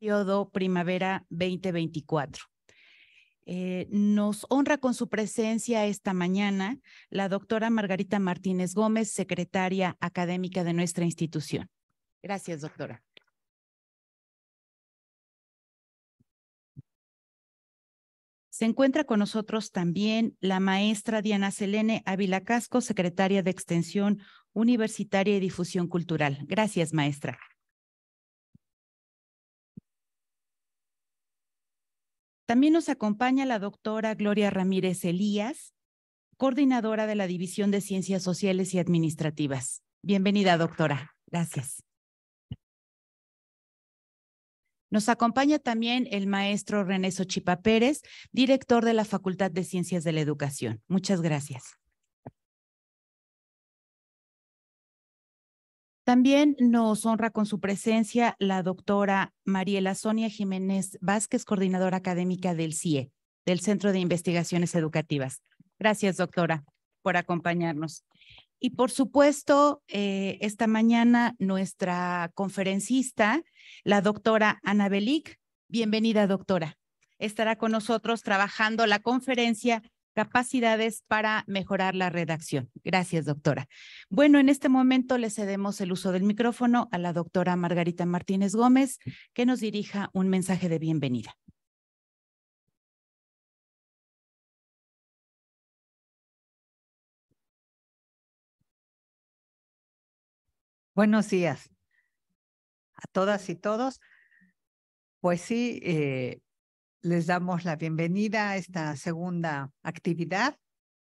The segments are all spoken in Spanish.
periodo primavera 2024. Eh, nos honra con su presencia esta mañana la doctora Margarita Martínez Gómez, secretaria académica de nuestra institución. Gracias, doctora. Se encuentra con nosotros también la maestra Diana Selene Ávila Casco, secretaria de Extensión Universitaria y Difusión Cultural. Gracias, maestra. También nos acompaña la doctora Gloria Ramírez Elías, coordinadora de la División de Ciencias Sociales y Administrativas. Bienvenida, doctora. Gracias. Nos acompaña también el maestro René chipa Pérez, director de la Facultad de Ciencias de la Educación. Muchas gracias. También nos honra con su presencia la doctora Mariela Sonia Jiménez Vázquez, coordinadora académica del CIE, del Centro de Investigaciones Educativas. Gracias, doctora, por acompañarnos. Y por supuesto, eh, esta mañana nuestra conferencista, la doctora Ana Belic. Bienvenida, doctora. Estará con nosotros trabajando la conferencia capacidades para mejorar la redacción. Gracias, doctora. Bueno, en este momento le cedemos el uso del micrófono a la doctora Margarita Martínez Gómez, que nos dirija un mensaje de bienvenida. Buenos días a todas y todos. Pues sí, eh, les damos la bienvenida a esta segunda actividad.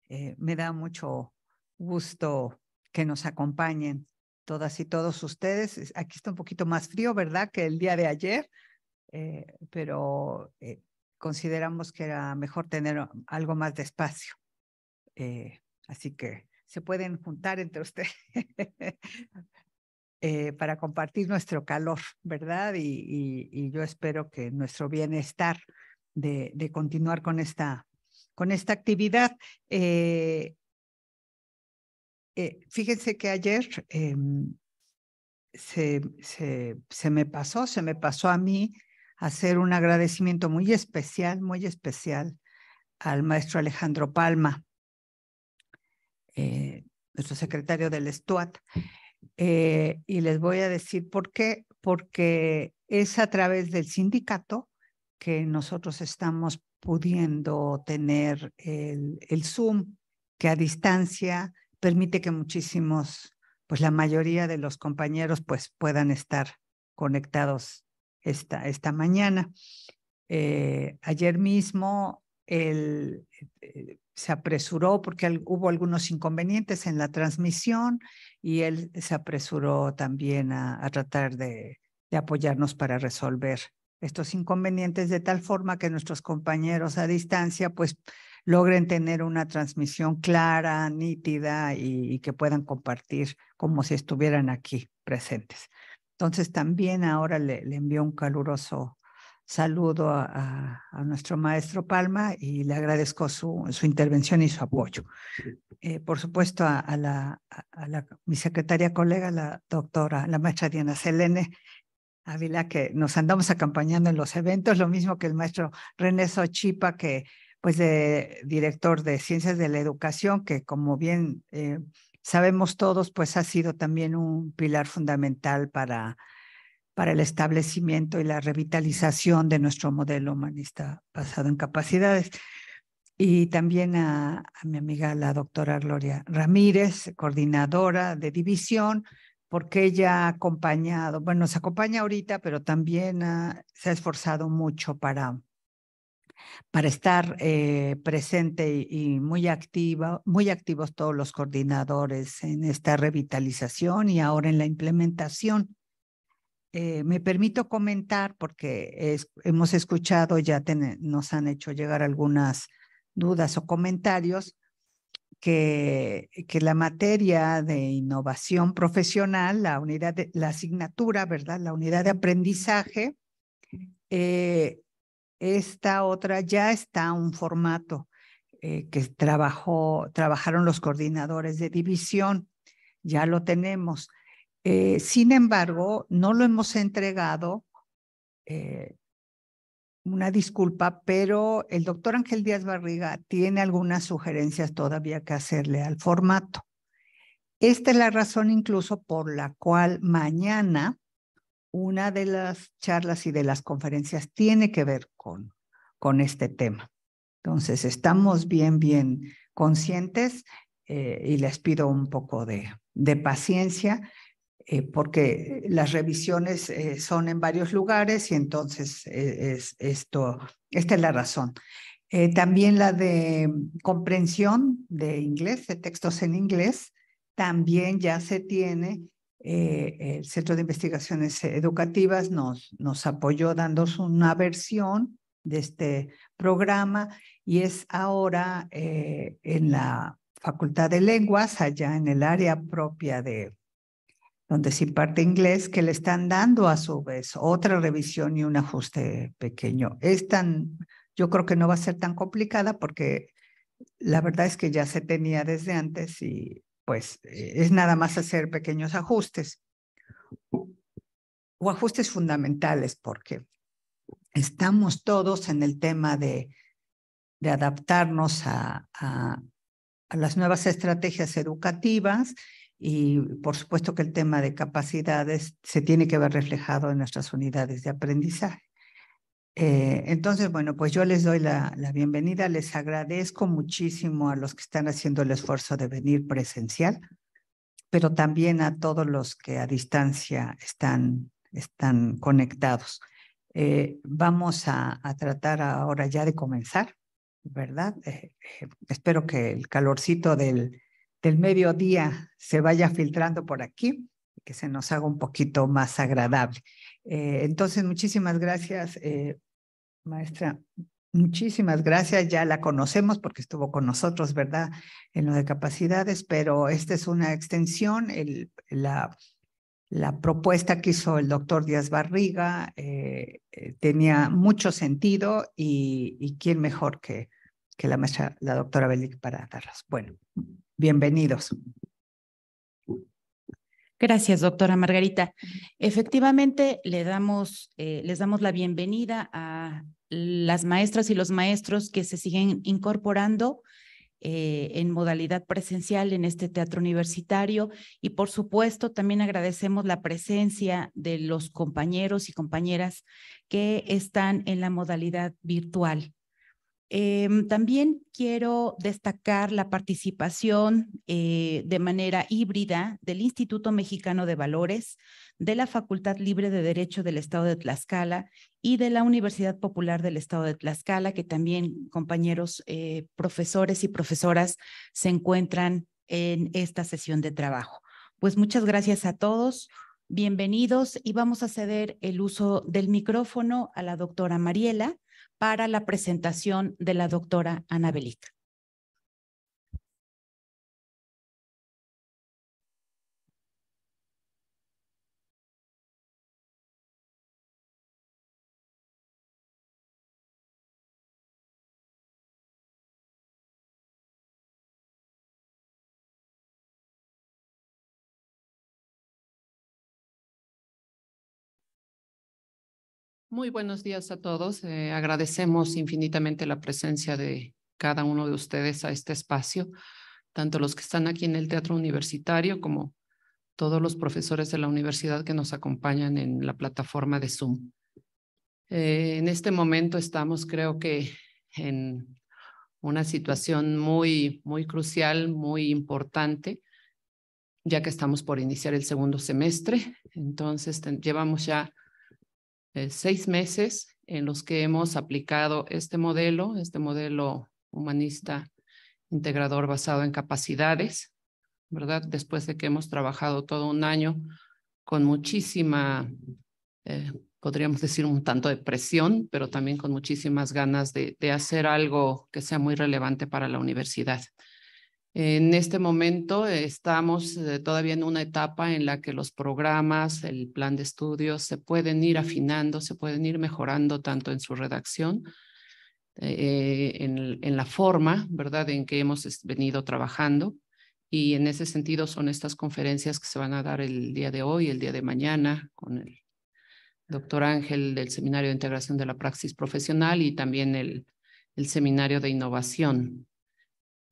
Eh, me da mucho gusto que nos acompañen todas y todos ustedes. Aquí está un poquito más frío, ¿verdad? Que el día de ayer, eh, pero eh, consideramos que era mejor tener algo más de espacio. así que se pueden juntar entre ustedes. para compartir nuestro calor, ¿verdad? y, yo espero que nuestro bienestar de, continuar con esta, con esta actividad. Eh, eh, fíjense que ayer em, se, se, me pasó, se me pasó a mí hacer un agradecimiento muy especial, muy especial al maestro Alejandro Palma, eh, nuestro secretario del STUAT. y les voy a decir por qué, porque es a través del sindicato que nosotros estamos pudiendo tener el, Zoom, que a distancia permite que muchísimos, pues la mayoría de los compañeros, pues puedan estar conectados esta, esta mañana. Eh, ayer mismo él eh, se apresuró porque hubo algunos inconvenientes en la transmisión y él se apresuró también a, a tratar de, de, apoyarnos para resolver estos inconvenientes de tal forma que nuestros compañeros a distancia pues logren tener una transmisión clara, nítida y, que puedan compartir como si estuvieran aquí presentes. Entonces también ahora le, envío un caluroso saludo a, nuestro maestro Palma y le agradezco su, intervención y su apoyo. Eh, por supuesto a a, la, mi secretaria colega, la doctora, la maestra Diana Selene, Ávila, que nos andamos acompañando en los eventos, lo mismo que el maestro René Sochipa, que pues de director de Ciencias de la Educación, que como bien eh, sabemos todos, pues ha sido también un pilar fundamental para, para el establecimiento y la revitalización de nuestro modelo humanista basado en capacidades. Y también a mi amiga la doctora Gloria Ramírez, coordinadora de división, porque ella ha acompañado, bueno, se acompaña ahorita, pero también se ha esforzado mucho para, para estar eh, presente y, muy activa, muy activos todos los coordinadores en esta revitalización y ahora en la implementación. Eh, me permito comentar porque hemos escuchado, ya nos han hecho llegar algunas dudas o comentarios que, la materia de innovación profesional, la unidad de la asignatura, ¿verdad? La unidad de aprendizaje, eh, esta otra ya está un formato eh, que trabajó, trabajaron los coordinadores de división, ya lo tenemos. Eh, sin embargo, no lo hemos entregado una disculpa, pero el doctor Ángel Díaz Barriga tiene algunas sugerencias todavía que hacerle al formato. Esta es la razón incluso por la cual mañana una de las charlas y de las conferencias tiene que ver con, con este tema. Entonces, estamos bien, bien conscientes eh, y les pido un poco de, de paciencia eh, porque las revisiones eh, son en varios lugares y entonces eh, esto, esta es la razón. también la de comprensión de inglés, de textos en inglés, también ya se tiene. el Centro de Investigaciones Educativas nos, nos apoyó dándonos una versión de este programa y es ahora en la Facultad de Lenguas, allá en el área propia de, donde se imparte inglés, que le están dando a su vez otra revisión y un ajuste pequeño. Es tan, yo creo que no va a ser tan complicada porque la verdad es que ya se tenía desde antes y pues eh, es nada más hacer pequeños ajustes o ajustes fundamentales porque estamos todos en el tema de, de adaptarnos a, a las nuevas estrategias educativas y por supuesto que el tema de capacidades se tiene que ver reflejado en nuestras unidades de aprendizaje. Eh, entonces, bueno, pues yo les doy la, bienvenida, les agradezco muchísimo a los que están haciendo el esfuerzo de venir presencial, pero también a todos los que a distancia están, están conectados. Eh, vamos a, tratar ahora ya de comenzar, ¿verdad? Eh, espero que el calorcito del, del mediodía se vaya filtrando por aquí, que se nos haga un poquito más agradable. Eh, entonces, muchísimas gracias, eh, maestra. Muchísimas gracias, ya la conocemos porque estuvo con nosotros, ¿verdad? En lo de capacidades, pero esta es una extensión, la, la propuesta que hizo el doctor Díaz Barriga eh, tenía mucho sentido y, quién mejor que, que la maestra, la doctora Belic para darlas. Bueno, Bienvenidos. Gracias, doctora Margarita. Efectivamente, le damos, eh, les damos la bienvenida a las maestras y los maestros que se siguen incorporando eh, en modalidad presencial en este teatro universitario y por supuesto también agradecemos la presencia de los compañeros y compañeras que están en la modalidad virtual. Em, también quiero destacar la participación eh, de manera híbrida del Instituto Mexicano de Valores, de la Facultad Libre de Derecho del Estado de Tlaxcala y de la Universidad Popular del Estado de Tlaxcala, que también compañeros eh, profesores y profesoras se encuentran en esta sesión de trabajo. Pues muchas gracias a todos. Bienvenidos y vamos a ceder el uso del micrófono a la doctora Mariela para la presentación de la doctora Anabelica. Muy buenos días a todos. Eh, agradecemos infinitamente la presencia de cada uno de ustedes a este espacio, tanto los que están aquí en el Teatro Universitario como todos los profesores de la universidad que nos acompañan en la plataforma de Zoom. Eh, en este momento estamos, creo que, en una situación muy, muy crucial, muy importante, ya que estamos por iniciar el segundo semestre. Entonces, llevamos ya eh, seis meses en los que hemos aplicado este modelo, este modelo humanista integrador basado en capacidades, ¿verdad? Después de que hemos trabajado todo un año con muchísima, eh, podríamos decir un tanto de presión, pero también con muchísimas ganas de hacer algo que sea muy relevante para la universidad. En este momento estamos eh, todavía en una etapa en la que los programas, el plan de estudios se pueden ir afinando, se pueden ir mejorando tanto en su redacción, eh, eh, en, la forma, ¿verdad?, en que hemos venido trabajando. Y en ese sentido son estas conferencias que se van a dar el día de hoy, el día de mañana, con el doctor Ángel del Seminario de Integración de la Praxis Profesional y también el Seminario de Innovación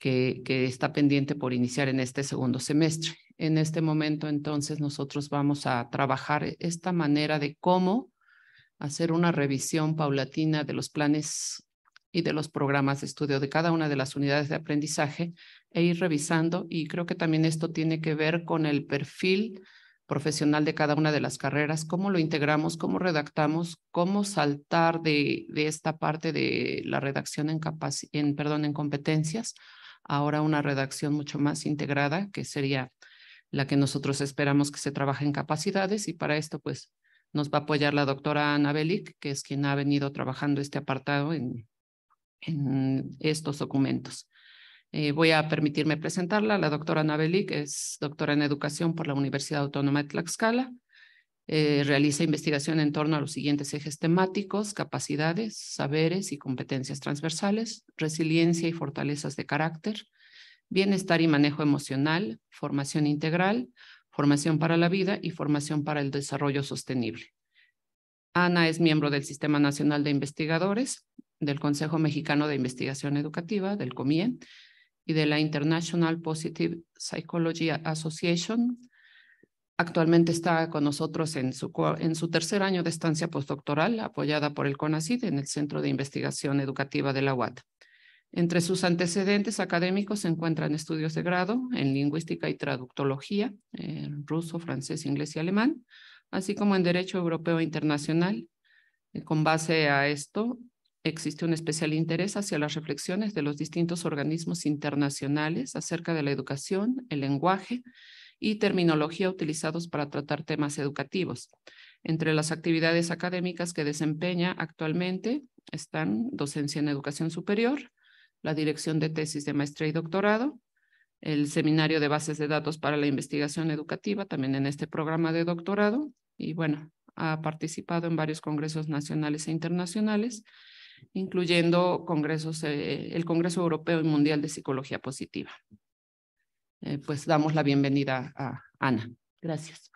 que, está pendiente por iniciar en este segundo semestre. En este momento, entonces, nosotros vamos a trabajar e-, esta manera de cómo hacer una revisión paulatina de los planes y de los programas de estudio de cada una de las unidades de aprendizaje e ir revisando. Y creo que también esto tiene que ver con el perfil profesional de cada una de las carreras, cómo lo integramos, cómo redactamos, cómo saltar de, esta parte de la redacción en, en, perdón, en competencias ahora una redacción mucho más integrada, que sería la que nosotros esperamos que se trabaje en capacidades y para esto pues nos va a apoyar la doctora Ana Belic, que es quien ha venido trabajando este apartado en, estos documentos. Eh, voy a permitirme presentarla. La doctora Ana Belic es doctora en educación por la Universidad Autónoma de Tlaxcala. Eh, realiza investigación en torno a los siguientes ejes temáticos, capacidades, saberes y competencias transversales, resiliencia y fortalezas de carácter, bienestar y manejo emocional, formación integral, formación para la vida y formación para el desarrollo sostenible. Ana es miembro del Sistema Nacional de Investigadores, del Consejo Mexicano de Investigación Educativa, del COMIE, y de la International Positive Psychology Association, Actualmente está con nosotros en su, tercer año de estancia postdoctoral, apoyada por el CONACID en el Centro de Investigación Educativa de la UAT. Entre sus antecedentes académicos se encuentran estudios de grado en lingüística y traductología, en eh, ruso, francés, inglés y alemán, así como en Derecho Europeo e Internacional. Eh, con base a esto, existe un especial interés hacia las reflexiones de los distintos organismos internacionales acerca de la educación, el lenguaje y terminología utilizados para tratar temas educativos. Entre las actividades académicas que desempeña actualmente están docencia en educación superior, la dirección de tesis de maestría y doctorado, el seminario de bases de datos para la investigación educativa, también en este programa de doctorado, y bueno, ha participado en varios congresos nacionales e internacionales, incluyendo congresos, eh, el Congreso Europeo y Mundial de Psicología Positiva. Eh, pues damos la bienvenida a Ana. Gracias.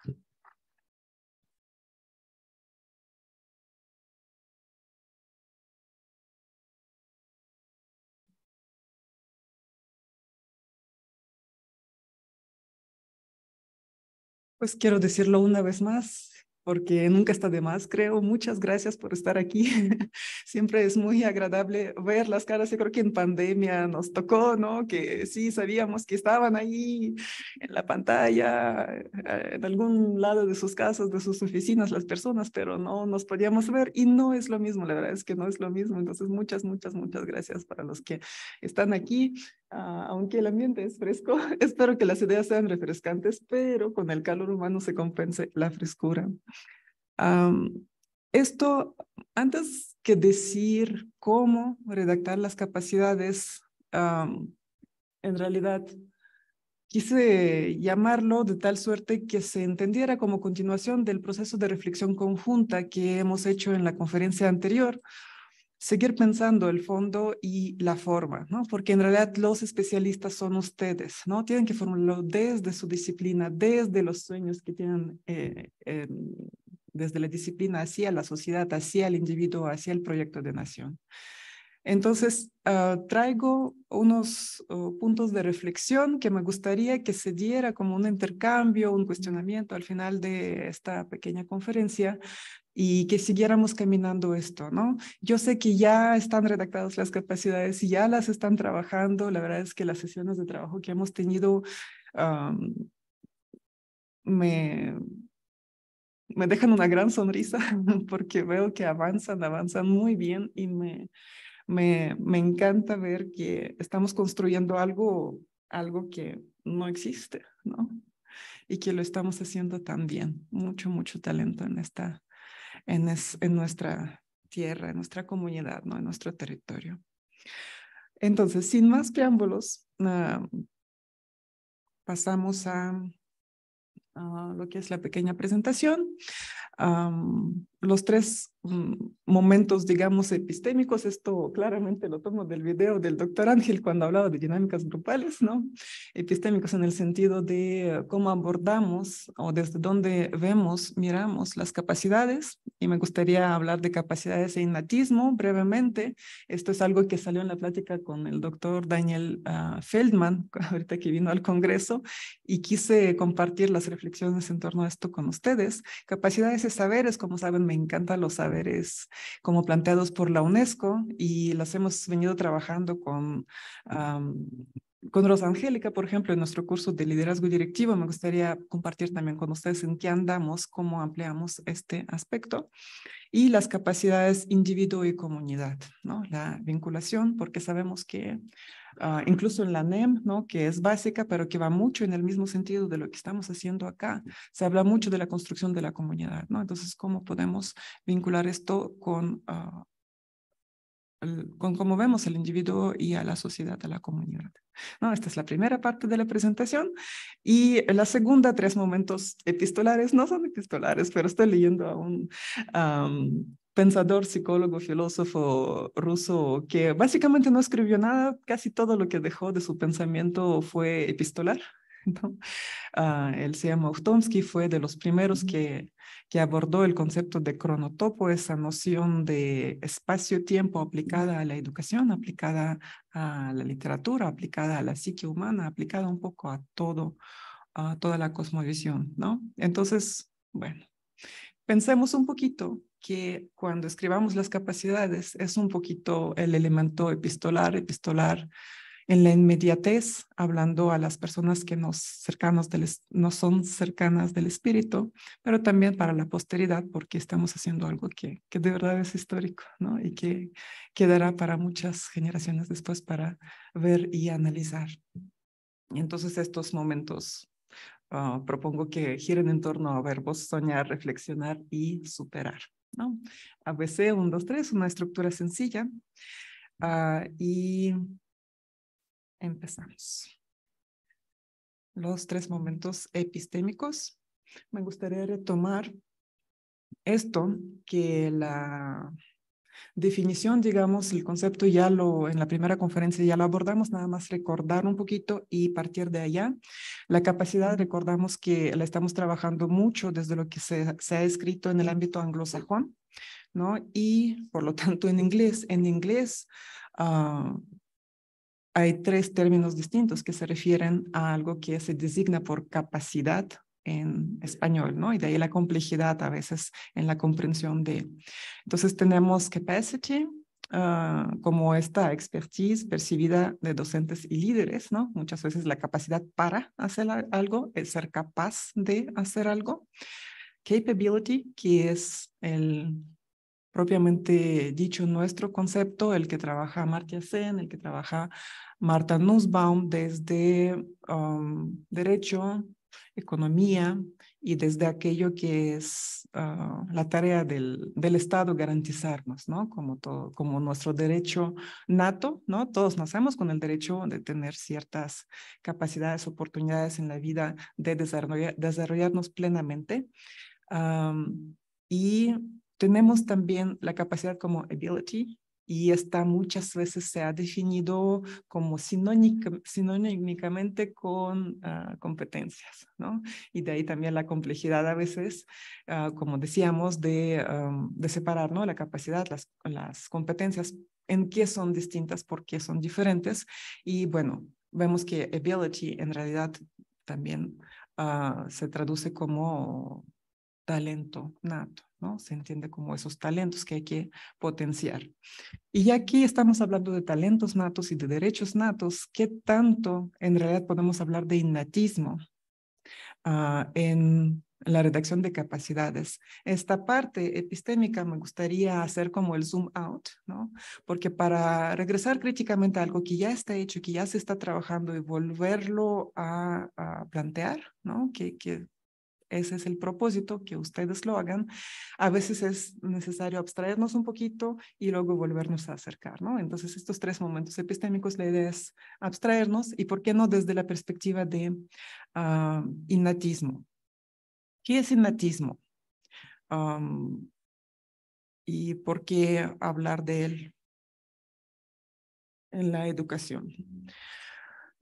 Pues quiero decirlo una vez más, porque nunca está de más, creo. Muchas gracias por estar aquí. Siempre es muy agradable ver las caras. Yo creo que en pandemia nos tocó, ¿no? Que sí, sabíamos que estaban ahí en la pantalla, eh, en algún lado de sus casas, de sus oficinas, las personas, pero no nos podíamos ver y no es lo mismo, la verdad es que no es lo mismo. Entonces, muchas, muchas, muchas gracias para los que están aquí. Ah, aunque el ambiente es fresco, espero que las ideas sean refrescantes, pero con el calor humano se compense la frescura. esto, antes que decir cómo redactar las capacidades, en realidad quise llamarlo de tal suerte que se entendiera como continuación del proceso de reflexión conjunta que hemos hecho en la conferencia anterior, seguir pensando el fondo y la forma, ¿no? Porque en realidad los especialistas son ustedes, ¿no? Tienen que formularlo desde su disciplina, desde los sueños que tienen, eh, desde la disciplina hacia la sociedad, hacia el individuo, hacia el proyecto de nación. Entonces, ah, traigo unos oh, puntos de reflexión que me gustaría que se diera como un intercambio, un cuestionamiento al final de esta pequeña conferencia, y que siguiéramos caminando esto, ¿no? Yo sé que ya están redactadas las capacidades y ya las están trabajando. La verdad es que las sesiones de trabajo que hemos tenido me, me dejan una gran sonrisa porque veo que avanzan, avanzan muy bien y me, me, me encanta ver que estamos construyendo algo, algo que no existe, ¿no? Y que lo estamos haciendo tan bien. Mucho, mucho talento en esta en, nuestra tierra, en nuestra comunidad, ¿no? en nuestro territorio. Entonces, sin más preámbulos, ah, pasamos a lo que es la pequeña presentación los tres mm, momentos, digamos, epistémicos, esto claramente lo tomo del video del doctor Ángel cuando hablaba de dinámicas grupales, ¿no? Epistémicos en el sentido de cómo abordamos o desde dónde vemos, miramos las capacidades, y me gustaría hablar de capacidades e innatismo brevemente. Esto es algo que salió en la plática con el doctor Daniel ah, Feldman, ahorita que vino al Congreso, y quise compartir las reflexiones en torno a esto con ustedes. Capacidades y saberes, como saben, me encantan los saberes como planteados por la UNESCO y las hemos venido trabajando con... con Rosangélica, por ejemplo, en nuestro curso de liderazgo directivo, me gustaría compartir también con ustedes en qué andamos, cómo ampliamos este aspecto y las capacidades individuo y comunidad, ¿no? La vinculación, porque sabemos que Ah, incluso en la NEM, ¿no? que es básica, pero que va mucho en el mismo sentido de lo que estamos haciendo acá. Se habla mucho de la construcción de la comunidad, ¿no? Entonces, ¿cómo podemos vincular esto con, ah, con cómo vemos al individuo y a la sociedad, a la comunidad? ¿No? Esta es la primera parte de la presentación. Y la segunda, tres momentos epistolares, no son epistolares, pero estoy leyendo a un pensador, psicólogo, filósofo ruso que básicamente no escribió nada, casi todo lo que dejó de su pensamiento fue epistolar. ¿no? Ah, él se llama Utomsky, fue de los primeros que, que abordó el concepto de cronotopo, esa noción de espacio-tiempo aplicada a la educación, aplicada a la literatura, aplicada a la psique humana, aplicada un poco a todo, a toda la cosmovisión, ¿no? Entonces, bueno, pensemos un poquito que cuando escribamos las capacidades es un poquito el elemento epistolar, epistolar en la inmediatez, hablando a las personas que nos, cercanos del, no son cercanas del espíritu, pero también para la posteridad, porque estamos haciendo algo que, que de verdad es histórico ¿no? y que quedará para muchas generaciones después para ver y analizar. entonces estos momentos ah, propongo que giren en torno a verbos soñar, reflexionar y superar. ¿no? ABC 1, 2, 3, una estructura sencilla. Ah, y empezamos. Los tres momentos epistémicos. Me gustaría retomar esto que la definición, digamos, el concepto ya lo, en la primera conferencia ya lo abordamos, nada más recordar un poquito y partir de allá. La capacidad, recordamos que la estamos trabajando mucho desde lo que se, ha escrito en el ámbito anglosajón, ¿no? Y por lo tanto en inglés, en inglés ah, hay tres términos distintos que se refieren a algo que se designa por capacidad en español, ¿no? Y de ahí la complejidad a veces en la comprensión de. Entonces tenemos capacity, ah, como esta expertise percibida de docentes y líderes, ¿no? Muchas veces la capacidad para hacer algo, el ser capaz de hacer algo. Capability, que es el propiamente dicho nuestro concepto, el que trabaja Martia Sen, el que trabaja Marta Nussbaum desde um, derecho, economía y desde aquello que es ah, la tarea del, Estado garantizarnos, ¿no? Como, todo, como nuestro derecho nato, ¿no? Todos nacemos con el derecho de tener ciertas capacidades, oportunidades en la vida de desarrollarnos plenamente. y tenemos también la capacidad como ability, y esta muchas veces se ha definido como sinónimicamente con ah, competencias, ¿no? Y de ahí también la complejidad a veces, ah, como decíamos, de, separar, ¿no? La capacidad, las, competencias, en qué son distintas, por qué son diferentes. Y bueno, vemos que ability en realidad también ah, se traduce como talento nato, ¿no? Se entiende como esos talentos que hay que potenciar. Y aquí estamos hablando de talentos natos y de derechos natos. ¿Qué tanto en realidad podemos hablar de innatismo ah, en la redacción de capacidades? Esta parte epistémica me gustaría hacer como el zoom out, ¿no? Porque para regresar críticamente a algo que ya está hecho, que ya se está trabajando y volverlo a, a plantear, ¿no? Que, que ese es el propósito, que ustedes lo hagan. A veces es necesario abstraernos un poquito y luego volvernos a acercar, ¿no? Entonces, estos tres momentos epistémicos, la idea es abstraernos y, ¿por qué no?, desde la perspectiva de ah, innatismo. ¿Qué es innatismo? ¿Y por qué hablar de él en la educación?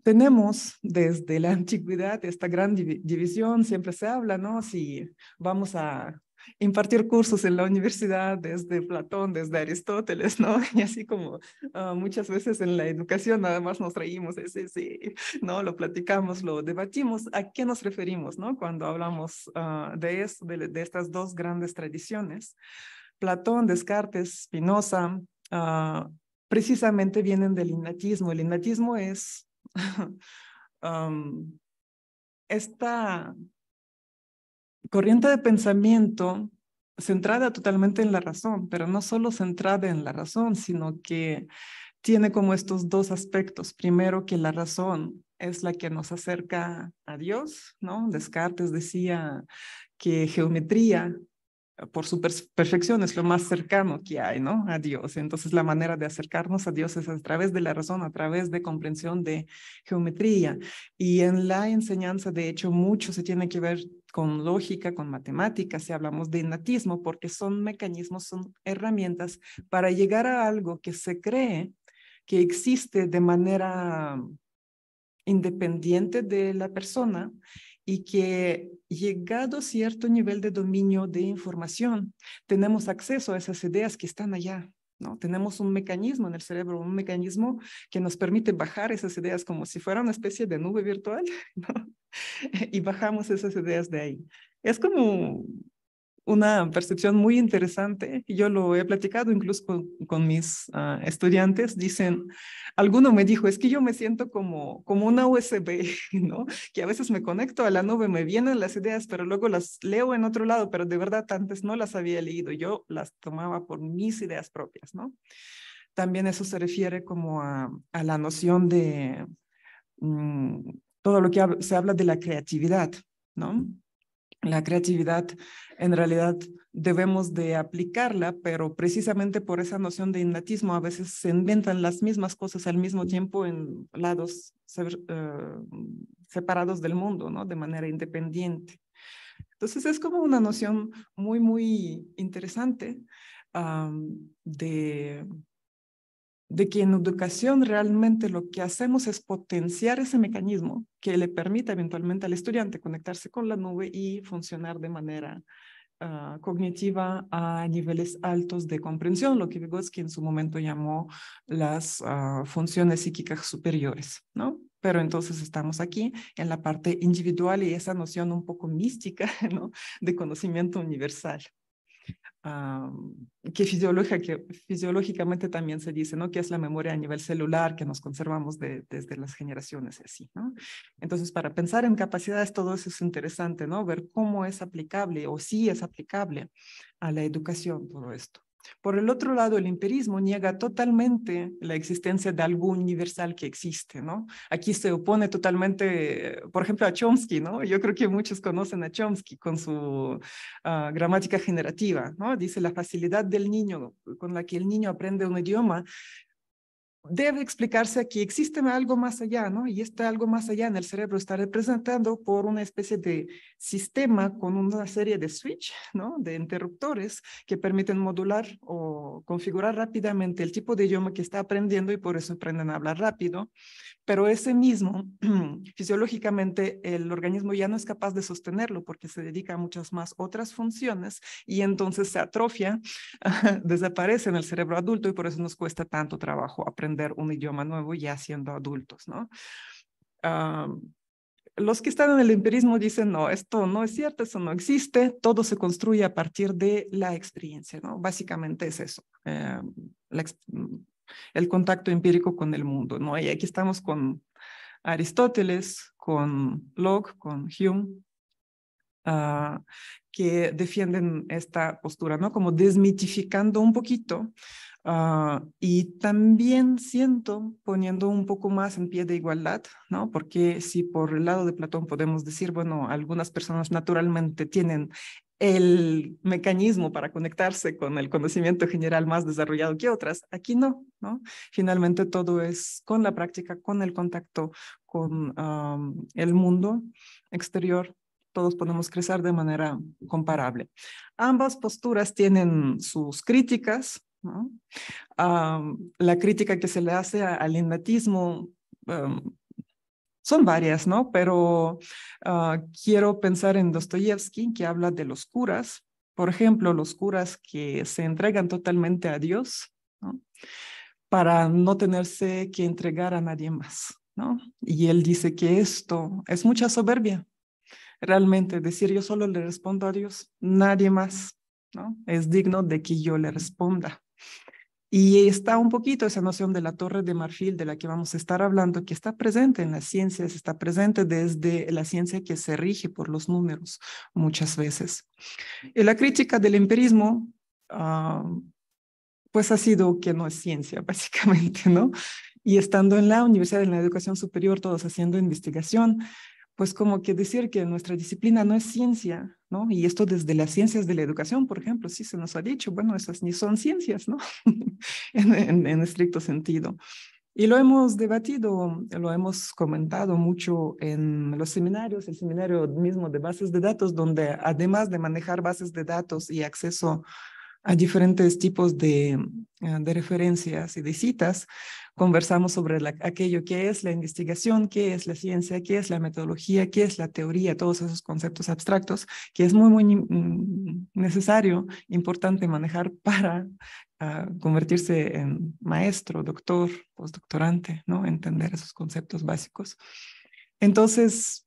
tenemos desde la antigüedad esta gran división, siempre se habla, ¿no? Si vamos a impartir cursos en la universidad desde Platón, desde Aristóteles, ¿no? Y así como ah, muchas veces en la educación nada más nos reímos, ese, sí, ¿no? Lo platicamos, lo debatimos, ¿a qué nos referimos, ¿no? Cuando hablamos ah, de, esto, de, estas dos grandes tradiciones, Platón, Descartes, Spinoza, ah, precisamente vienen del innatismo. El innatismo es esta corriente de pensamiento centrada totalmente en la razón, pero no solo centrada en la razón, sino que tiene como estos dos aspectos. Primero, que la razón es la que nos acerca a Dios, ¿no? Descartes decía que geometría por su perfección es lo más cercano que hay, ¿no? A Dios. Entonces la manera de acercarnos a Dios es a través de la razón, a través de comprensión de geometría. Y en la enseñanza, de hecho, mucho se tiene que ver con lógica, con matemáticas, si hablamos de innatismo, porque son mecanismos, son herramientas para llegar a algo que se cree que existe de manera independiente de la persona y que llegado cierto nivel de dominio de información, tenemos acceso a esas ideas que están allá. ¿no? Tenemos un mecanismo en el cerebro, un mecanismo que nos permite bajar esas ideas como si fuera una especie de nube virtual ¿no? y bajamos esas ideas de ahí. Es como una percepción muy interesante. Yo lo he platicado incluso con, mis ah, estudiantes. Dicen, alguno me dijo, es que yo me siento como, como una USB, ¿no? Que a veces me conecto a la nube, me vienen las ideas, pero luego las leo en otro lado, pero de verdad antes no las había leído. Yo las tomaba por mis ideas propias, ¿no? También eso se refiere como a, la noción de mm, todo lo que se habla de la creatividad, ¿no? la creatividad en realidad debemos de aplicarla, pero precisamente por esa noción de innatismo a veces se inventan las mismas cosas al mismo tiempo en lados eh, separados del mundo, ¿no? De manera independiente. Entonces es como una noción muy, muy interesante de de que en educación realmente lo que hacemos es potenciar ese mecanismo que le permita eventualmente al estudiante conectarse con la nube y funcionar de manera ah, cognitiva a niveles altos de comprensión, lo que Vygotsky en su momento llamó las ah, funciones psíquicas superiores, ¿no? Pero entonces estamos aquí en la parte individual y esa noción un poco mística, ¿no? De conocimiento universal. Ah, que, que, fisiológicamente también se dice, ¿no? Que es la memoria a nivel celular que nos conservamos de, desde las generaciones así, ¿no? Entonces, para pensar en capacidades, todo eso es interesante, ¿no? Ver cómo es aplicable o si es aplicable a la educación todo esto. Por el otro lado, el empirismo niega totalmente la existencia de algo universal que existe, ¿no? Aquí se opone totalmente, por ejemplo, a Chomsky, ¿no? Yo creo que muchos conocen a Chomsky con su ah, gramática generativa, ¿no? Dice la facilidad del niño, con la que el niño aprende un idioma, debe explicarse aquí, existe algo más allá, ¿no? Y este algo más allá en el cerebro está representando por una especie de sistema con una serie de switch, ¿no? De interruptores que permiten modular o configurar rápidamente el tipo de idioma que está aprendiendo y por eso aprenden a hablar rápido, pero ese mismo, fisiológicamente, el organismo ya no es capaz de sostenerlo porque se dedica a muchas más otras funciones y entonces se atrofia, desaparece en el cerebro adulto y por eso nos cuesta tanto trabajo aprender un idioma nuevo ya siendo adultos, ¿no? Ah, los que están en el empirismo dicen, no, esto no es cierto, eso no existe, todo se construye a partir de la experiencia, ¿no? Básicamente es eso. Eh, la, el contacto empírico con el mundo, ¿no? Y aquí estamos con Aristóteles, con Locke, con Hume, ah, que defienden esta postura, ¿no? Como desmitificando un poquito ah, y también siento poniendo un poco más en pie de igualdad, ¿no? Porque si por el lado de Platón podemos decir, bueno, algunas personas naturalmente tienen el mecanismo para conectarse con el conocimiento general más desarrollado que otras. Aquí no, ¿no? Finalmente todo es con la práctica, con el contacto con el mundo exterior. Todos podemos crecer de manera comparable. Ambas posturas tienen sus críticas. la crítica que se le hace al innatismo son varias, ¿no? Pero ah, quiero pensar en Dostoyevsky, que habla de los curas, por ejemplo, los curas que se entregan totalmente a Dios, ¿no? Para no tenerse que entregar a nadie más, ¿no? Y él dice que esto es mucha soberbia, realmente, decir yo solo le respondo a Dios, nadie más, ¿no? Es digno de que yo le responda. Y está un poquito esa noción de la torre de marfil de la que vamos a estar hablando, que está presente en las ciencias, está presente desde la ciencia que se rige por los números muchas veces. Y la crítica del empirismo, ah, pues ha sido que no es ciencia, básicamente, ¿no? Y estando en la universidad, en la educación superior, todos haciendo investigación, pues como que decir que nuestra disciplina no es ciencia, y esto desde las ciencias de la educación, por ejemplo, sí se nos ha dicho, bueno, esas ni son ciencias, ¿no? en, en, estricto sentido. Y lo hemos debatido, lo hemos comentado mucho en los seminarios, el seminario mismo de bases de datos, donde además de manejar bases de datos y acceso a diferentes tipos de, ah, de referencias y de citas, conversamos sobre aquello que es la investigación, qué es la ciencia, qué es la metodología, qué es la teoría, todos esos conceptos abstractos que es muy, muy necesario, importante manejar para ah, convertirse en maestro, doctor, postdoctorante, ¿no? Entender esos conceptos básicos. Entonces,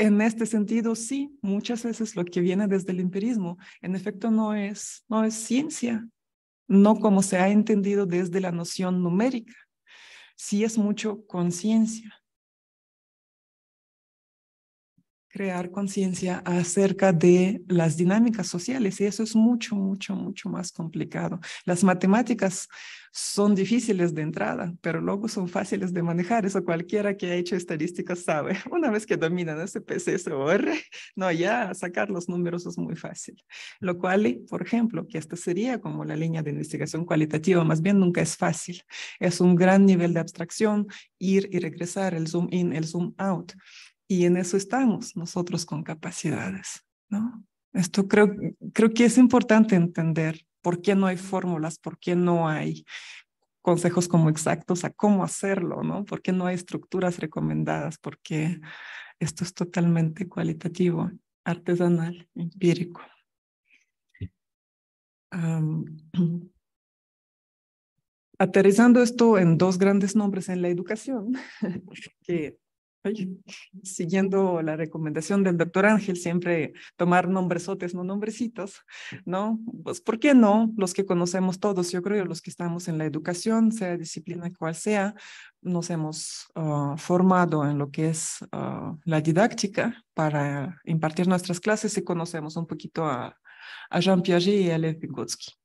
en este sentido, sí, muchas veces lo que viene desde el empirismo, en efecto, no es, no es ciencia, no como se ha entendido desde la noción numérica, sí es mucho conciencia. crear conciencia acerca de las dinámicas sociales y eso es mucho, mucho, mucho más complicado. Las matemáticas son difíciles de entrada, pero luego son fáciles de manejar. Eso cualquiera que ha hecho estadísticas sabe. Una vez que dominan ese pc R no, ya sacar los números es muy fácil. Lo cual, por ejemplo, que esta sería como la línea de investigación cualitativa, más bien nunca es fácil. Es un gran nivel de abstracción ir y regresar, el zoom in, el zoom out. Y en eso estamos nosotros con capacidades, ¿no? Esto creo, creo que es importante entender por qué no hay fórmulas, por qué no hay consejos como exactos a cómo hacerlo, ¿no? ¿Por qué no hay estructuras recomendadas? Porque esto es totalmente cualitativo, artesanal, empírico. aterrizando esto en dos grandes nombres en la educación, que siguiendo la recomendación del doctor Ángel, siempre tomar nombresotes, no nombrecitos, ¿no? Pues, ¿por qué no? Los que conocemos todos, yo creo, los que estamos en la educación, sea disciplina cual sea, nos hemos ah, formado en lo que es ah, la didáctica para impartir nuestras clases y conocemos un poquito a, a Jean Piaget y a Lev Vygotsky.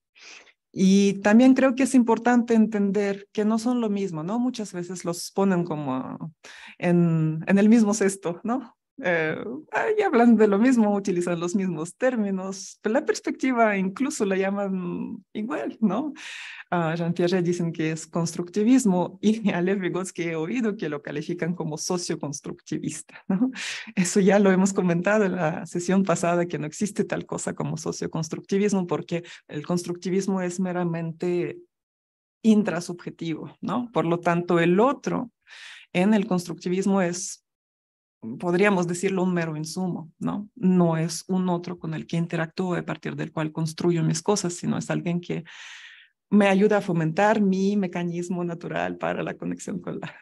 Y también creo que es importante entender que no son lo mismo, ¿no? Muchas veces los ponen como en, en el mismo cesto, ¿no? eh, ahí hablan de lo mismo, utilizan los mismos términos, pero la perspectiva incluso la llaman igual, ¿no? Ah, Jean dicen que es constructivismo y a Vygotsky he oído que lo califican como socioconstructivista, ¿no? Eso ya lo hemos comentado en la sesión pasada, que no existe tal cosa como socioconstructivismo porque el constructivismo es meramente intrasubjetivo, ¿no? Por lo tanto, el otro en el constructivismo es podríamos decirlo, un mero insumo, ¿no? No es un otro con el que interactúo, a partir del cual construyo mis cosas, sino es alguien que me ayuda a fomentar mi mecanismo natural para la conexión con la,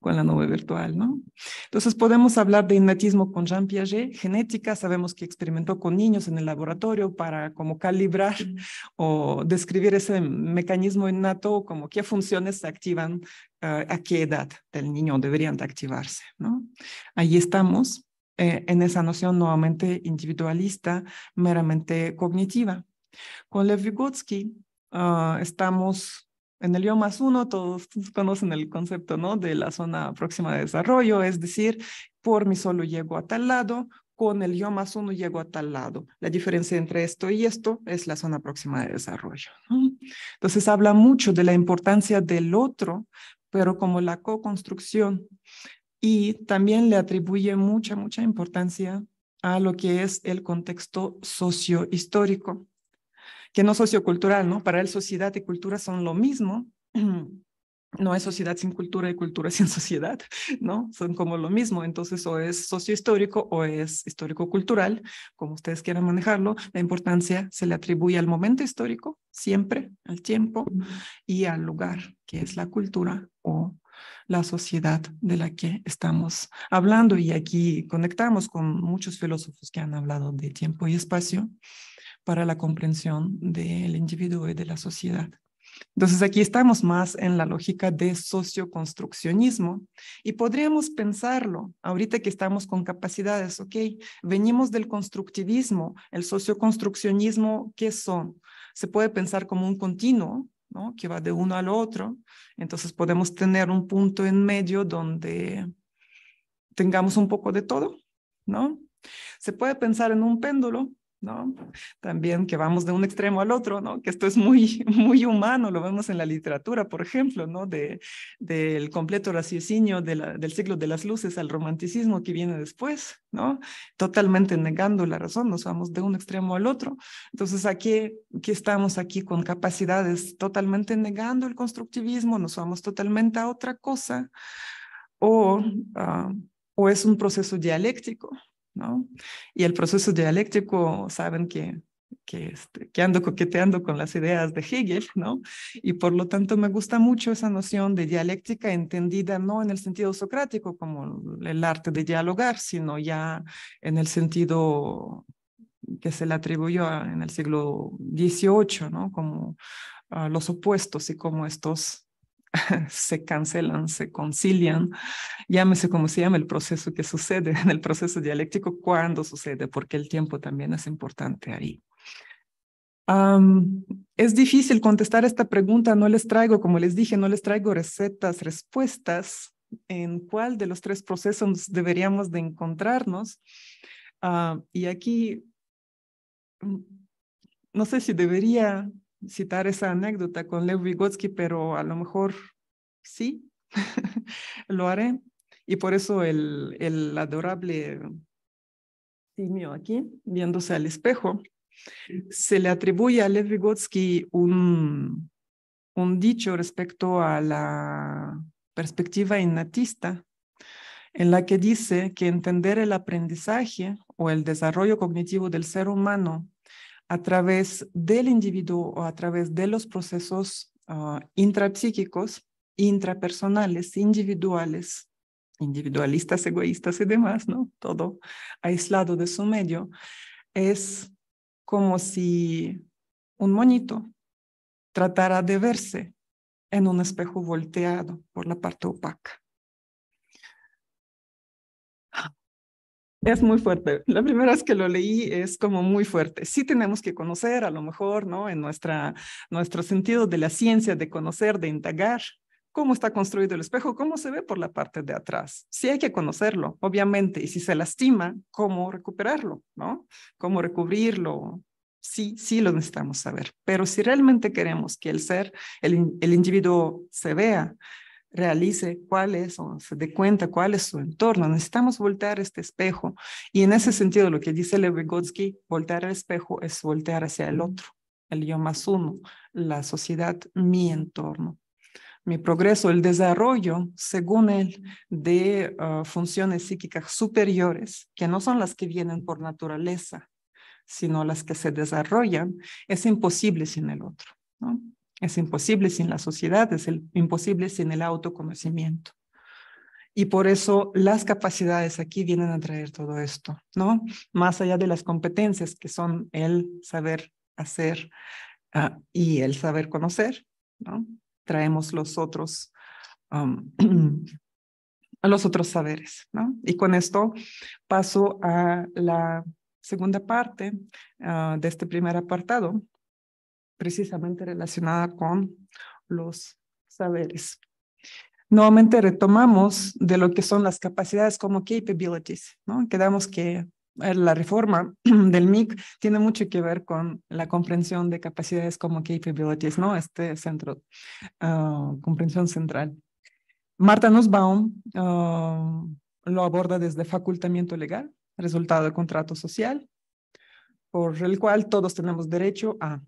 con la nube virtual, ¿no? Entonces podemos hablar de innatismo con Jean Piaget, genética, sabemos que experimentó con niños en el laboratorio para como calibrar o describir ese mecanismo innato, como qué funciones se activan, eh, a qué edad del niño deberían activarse, ¿no? Ahí estamos eh, en esa noción nuevamente individualista, meramente cognitiva. Con Lev Vygotsky ah, estamos en el yo más uno todos conocen el concepto ¿no? de la zona próxima de desarrollo, es decir, por mí solo llego a tal lado, con el yo más uno llego a tal lado. La diferencia entre esto y esto es la zona próxima de desarrollo. Entonces habla mucho de la importancia del otro, pero como la co-construcción. Y también le atribuye mucha, mucha importancia a lo que es el contexto sociohistórico que no sociocultural, ¿no? Para él sociedad y cultura son lo mismo. No es sociedad sin cultura y cultura sin sociedad, ¿no? Son como lo mismo. Entonces, o es socio sociohistórico o es histórico-cultural, como ustedes quieran manejarlo. La importancia se le atribuye al momento histórico, siempre, al tiempo y al lugar, que es la cultura o la sociedad de la que estamos hablando. Y aquí conectamos con muchos filósofos que han hablado de tiempo y espacio para la comprensión del individuo y de la sociedad. Entonces aquí estamos más en la lógica de socioconstruccionismo y podríamos pensarlo ahorita que estamos con capacidades, ¿ok? Venimos del constructivismo, el socioconstruccionismo, ¿qué son? Se puede pensar como un continuo, ¿no? Que va de uno al otro, entonces podemos tener un punto en medio donde tengamos un poco de todo, ¿no? Se puede pensar en un péndulo, también que vamos de un extremo al otro, Que esto es muy, muy humano, lo vemos en la literatura, por ejemplo, del completo raciocinio del siglo de las luces al romanticismo que viene después, ¿no? Totalmente negando la razón, nos vamos de un extremo al otro. Entonces, aquí, que estamos aquí con capacidades totalmente negando el constructivismo, nos vamos totalmente a otra cosa, o, ah, o es un proceso dialéctico, y el proceso dialéctico, saben que, este, que, ando coqueteando con las ideas de Hegel, ¿no? Y por lo tanto me gusta mucho esa noción de dialéctica entendida no en el sentido socrático como el arte de dialogar, sino ya en el sentido que se le atribuyó en el siglo XVIII, ¿no? Como ah, los opuestos y como estos se cancelan, se concilian, llámese como se llama el proceso que sucede en el proceso dialéctico, cuando sucede, porque el tiempo también es importante ahí. es difícil contestar esta pregunta, no les traigo, como les dije, no les traigo recetas, respuestas en cuál de los tres procesos deberíamos de encontrarnos. Ah, y aquí, mm, no sé si debería citar esa anécdota con Lev Vygotsky, pero a lo mejor sí, lo haré. Y por eso el, adorable simio aquí, viéndose al espejo, se le atribuye a Lev Vygotsky un, un dicho respecto a la perspectiva innatista, en la que dice que entender el aprendizaje o el desarrollo cognitivo del ser humano a través del individuo o a través de los procesos ah, intrapsíquicos, intrapersonales, individuales, individualistas, egoístas y demás, ¿no? Todo aislado de su medio, es como si un monito tratara de verse en un espejo volteado por la parte opaca. Es muy fuerte. La primera vez que lo leí es como muy fuerte. Sí tenemos que conocer, a lo mejor, ¿no? En nuestra, nuestro sentido de la ciencia, de conocer, de indagar, cómo está construido el espejo, cómo se ve por la parte de atrás. Sí hay que conocerlo, obviamente, y si se lastima, cómo recuperarlo, ¿no? Cómo recubrirlo. Sí, sí lo necesitamos saber, pero si realmente queremos que el ser, el, el individuo se vea realice cuál es o se dé cuenta cuál es su entorno. Necesitamos voltear este espejo y en ese sentido lo que dice Lev Vygotsky, voltear el espejo es voltear hacia el otro, el yo más uno, la sociedad, mi entorno. Mi progreso, el desarrollo, según él, de ah, funciones psíquicas superiores, que no son las que vienen por naturaleza, sino las que se desarrollan, es imposible sin el otro. ¿no? Es imposible sin la sociedad, es imposible sin el autoconocimiento. Y por eso las capacidades aquí vienen a traer todo esto, ¿no? Más allá de las competencias que son el saber hacer ah, y el saber conocer, ¿no? Traemos los otros, los otros saberes, ¿no? Y con esto paso a la segunda parte ah, de este primer apartado, precisamente relacionada con los saberes. Nuevamente retomamos de lo que son las capacidades como capabilities, ¿no? Quedamos que eh, la reforma del MIC tiene mucho que ver con la comprensión de capacidades como capabilities, ¿no? Este centro, ah, comprensión central. Marta Nussbaum ah, lo aborda desde facultamiento legal, resultado del contrato social, por el cual todos tenemos derecho a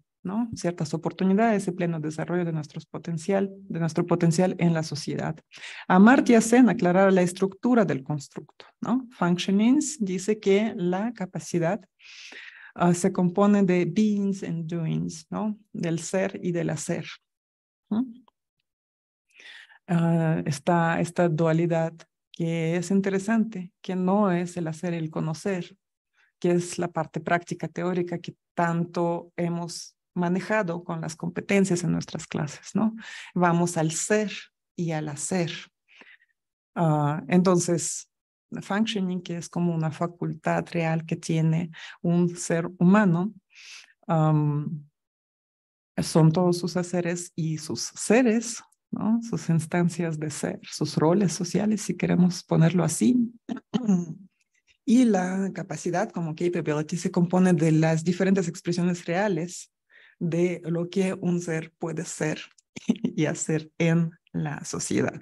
ciertas oportunidades de pleno desarrollo de, nuestros potencial, de nuestro potencial en la sociedad. Amartya Sen aclarará la estructura del constructo. ¿no? Functionings dice que la capacidad ah, se compone de beings and doings, del ser y del hacer. Ah, esta, dualidad que es interesante, que no es el hacer el conocer, que es la parte práctica teórica que tanto hemos manejado con las competencias en nuestras clases, ¿no? Vamos al ser y al hacer. Ah, entonces, functioning, que es como una facultad real que tiene un ser humano, son todos sus haceres y sus seres, ¿no? sus instancias de ser, sus roles sociales, si queremos ponerlo así. Y la capacidad como capability se compone de las diferentes expresiones reales de lo que un ser puede ser y hacer en la sociedad.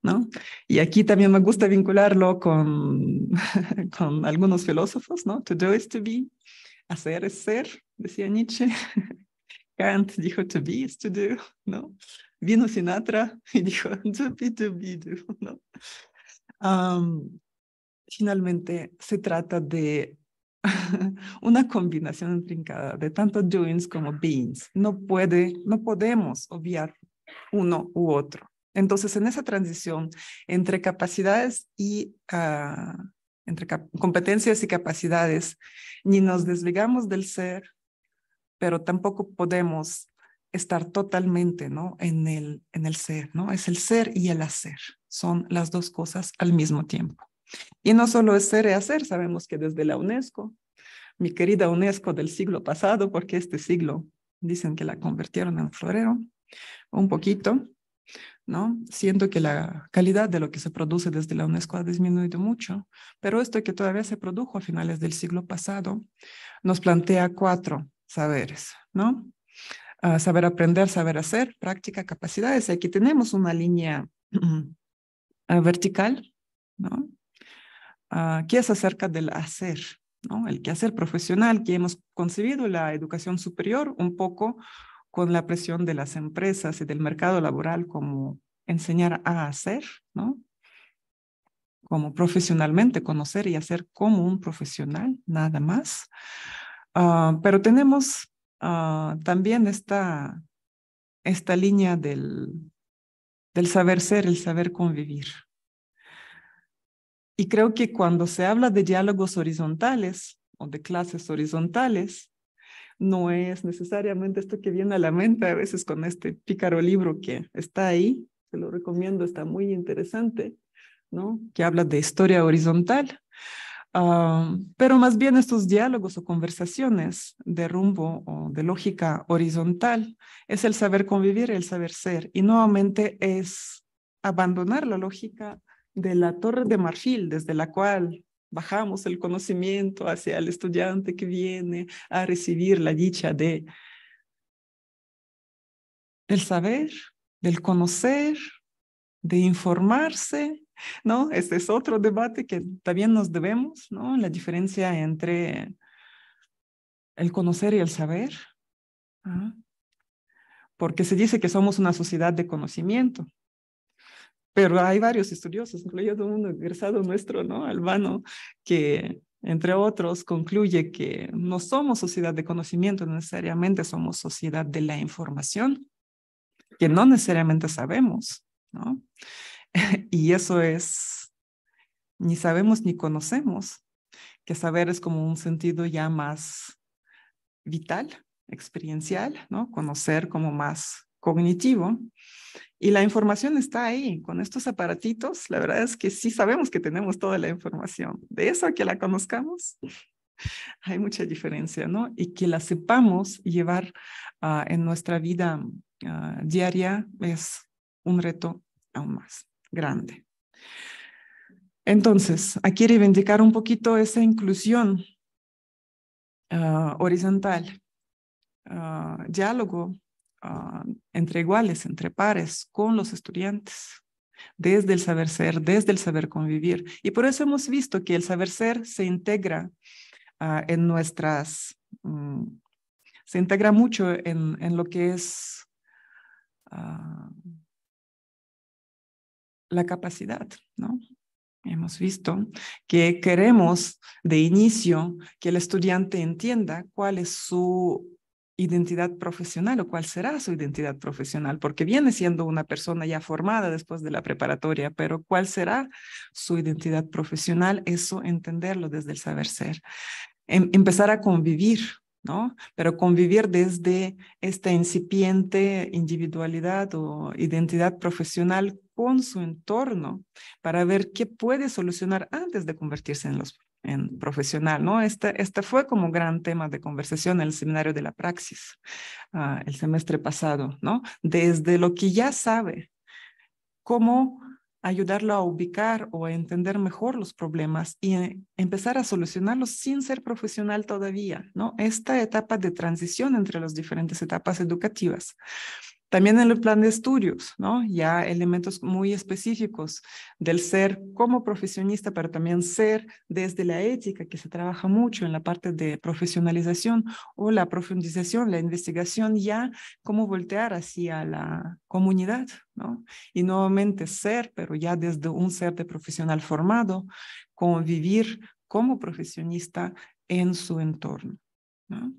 ¿No? Y aquí también me gusta vincularlo con, con algunos filósofos, ¿no? To do is to be, hacer es ser, decía Nietzsche. Kant dijo to be is to do, ¿no? Vino Sinatra y dijo to be, to be, do, ¿no? finalmente se trata de una combinación intrincada de tanto doings como beings. No puede, no podemos obviar uno u otro. Entonces, en esa transición entre capacidades y ah, entre competencias y capacidades, ni nos desligamos del ser, pero tampoco podemos estar totalmente ¿no? en, el, en el ser, ¿no? Es el ser y el hacer. Son las dos cosas al mismo tiempo. Y no solo es ser y hacer, sabemos que desde la UNESCO, mi querida UNESCO del siglo pasado, porque este siglo dicen que la convirtieron en florero, un poquito, ¿no? Siento que la calidad de lo que se produce desde la UNESCO ha disminuido mucho, pero esto que todavía se produjo a finales del siglo pasado nos plantea cuatro saberes, ¿no? Ah, saber aprender, saber hacer, práctica, capacidades. Aquí tenemos una línea ah, vertical, ¿no? Ah, ¿Qué es acerca del hacer, el el quehacer profesional que hemos concebido la educación superior un poco con la presión de las empresas y del mercado laboral como enseñar a hacer, como profesionalmente, conocer y hacer como un profesional, nada más. Ah, pero tenemos ah, también esta, esta línea del, del saber ser, el saber convivir, y creo que cuando se habla de diálogos horizontales o de clases horizontales, no es necesariamente esto que viene a la mente a veces con este pícaro libro que está ahí, se lo recomiendo, está muy interesante, ¿no? Que habla de historia horizontal. Ah, pero más bien estos diálogos o conversaciones de rumbo o de lógica horizontal es el saber convivir, el saber ser. Y nuevamente es abandonar la lógica de la torre de marfil desde la cual bajamos el conocimiento hacia el estudiante que viene a recibir la dicha de del saber, del conocer, de informarse, ¿no? Este es otro debate que también nos debemos, ¿no? La diferencia entre el conocer y el saber. ¿ah? Porque se dice que somos una sociedad de conocimiento, pero hay varios estudiosos, incluyendo un egresado nuestro, ¿no? Albano, que entre otros, concluye que no somos sociedad de conocimiento, necesariamente somos sociedad de la información, que no necesariamente sabemos, ¿no? y eso es, ni sabemos ni conocemos, que saber es como un sentido ya más vital, experiencial, ¿no? Conocer como más cognitivo. Y la información está ahí. Con estos aparatitos, la verdad es que sí sabemos que tenemos toda la información. De eso que la conozcamos, hay mucha diferencia, ¿no? Y que la sepamos llevar ah, en nuestra vida ah, diaria es un reto aún más grande. Entonces, aquí reivindicar un poquito esa inclusión ah, horizontal, diálogo Ah, entre iguales, entre pares, con los estudiantes, desde el saber ser, desde el saber convivir. Y por eso hemos visto que el saber ser se integra ah, en nuestras, mm, se integra mucho en, lo que es ah, la capacidad, ¿no? Hemos visto que queremos de inicio que el estudiante entienda cuál es su identidad profesional o cuál será su identidad profesional, porque viene siendo una persona ya formada después de la preparatoria, pero cuál será su identidad profesional, eso entenderlo desde el saber ser. Em, empezar a convivir, ¿no? Pero convivir desde esta incipiente individualidad o identidad profesional con su entorno para ver qué puede solucionar antes de convertirse en los profesional, ¿no? Este, este fue como gran tema de conversación en el seminario de la praxis ah, el semestre pasado, ¿no? Desde lo que ya sabe, cómo ayudarlo a ubicar o a entender mejor los problemas y eh, empezar a solucionarlos sin ser profesional todavía, ¿no? Esta etapa de transición entre las diferentes etapas educativas. También en el plan de estudios, ¿no? Ya elementos muy específicos del ser como profesionista, pero también ser desde la ética, que se trabaja mucho en la parte de profesionalización o la profundización, la investigación, ya cómo voltear hacia la comunidad, ¿no? Y nuevamente ser, pero ya desde un ser de profesional formado, convivir como profesionista en su entorno, ¿no?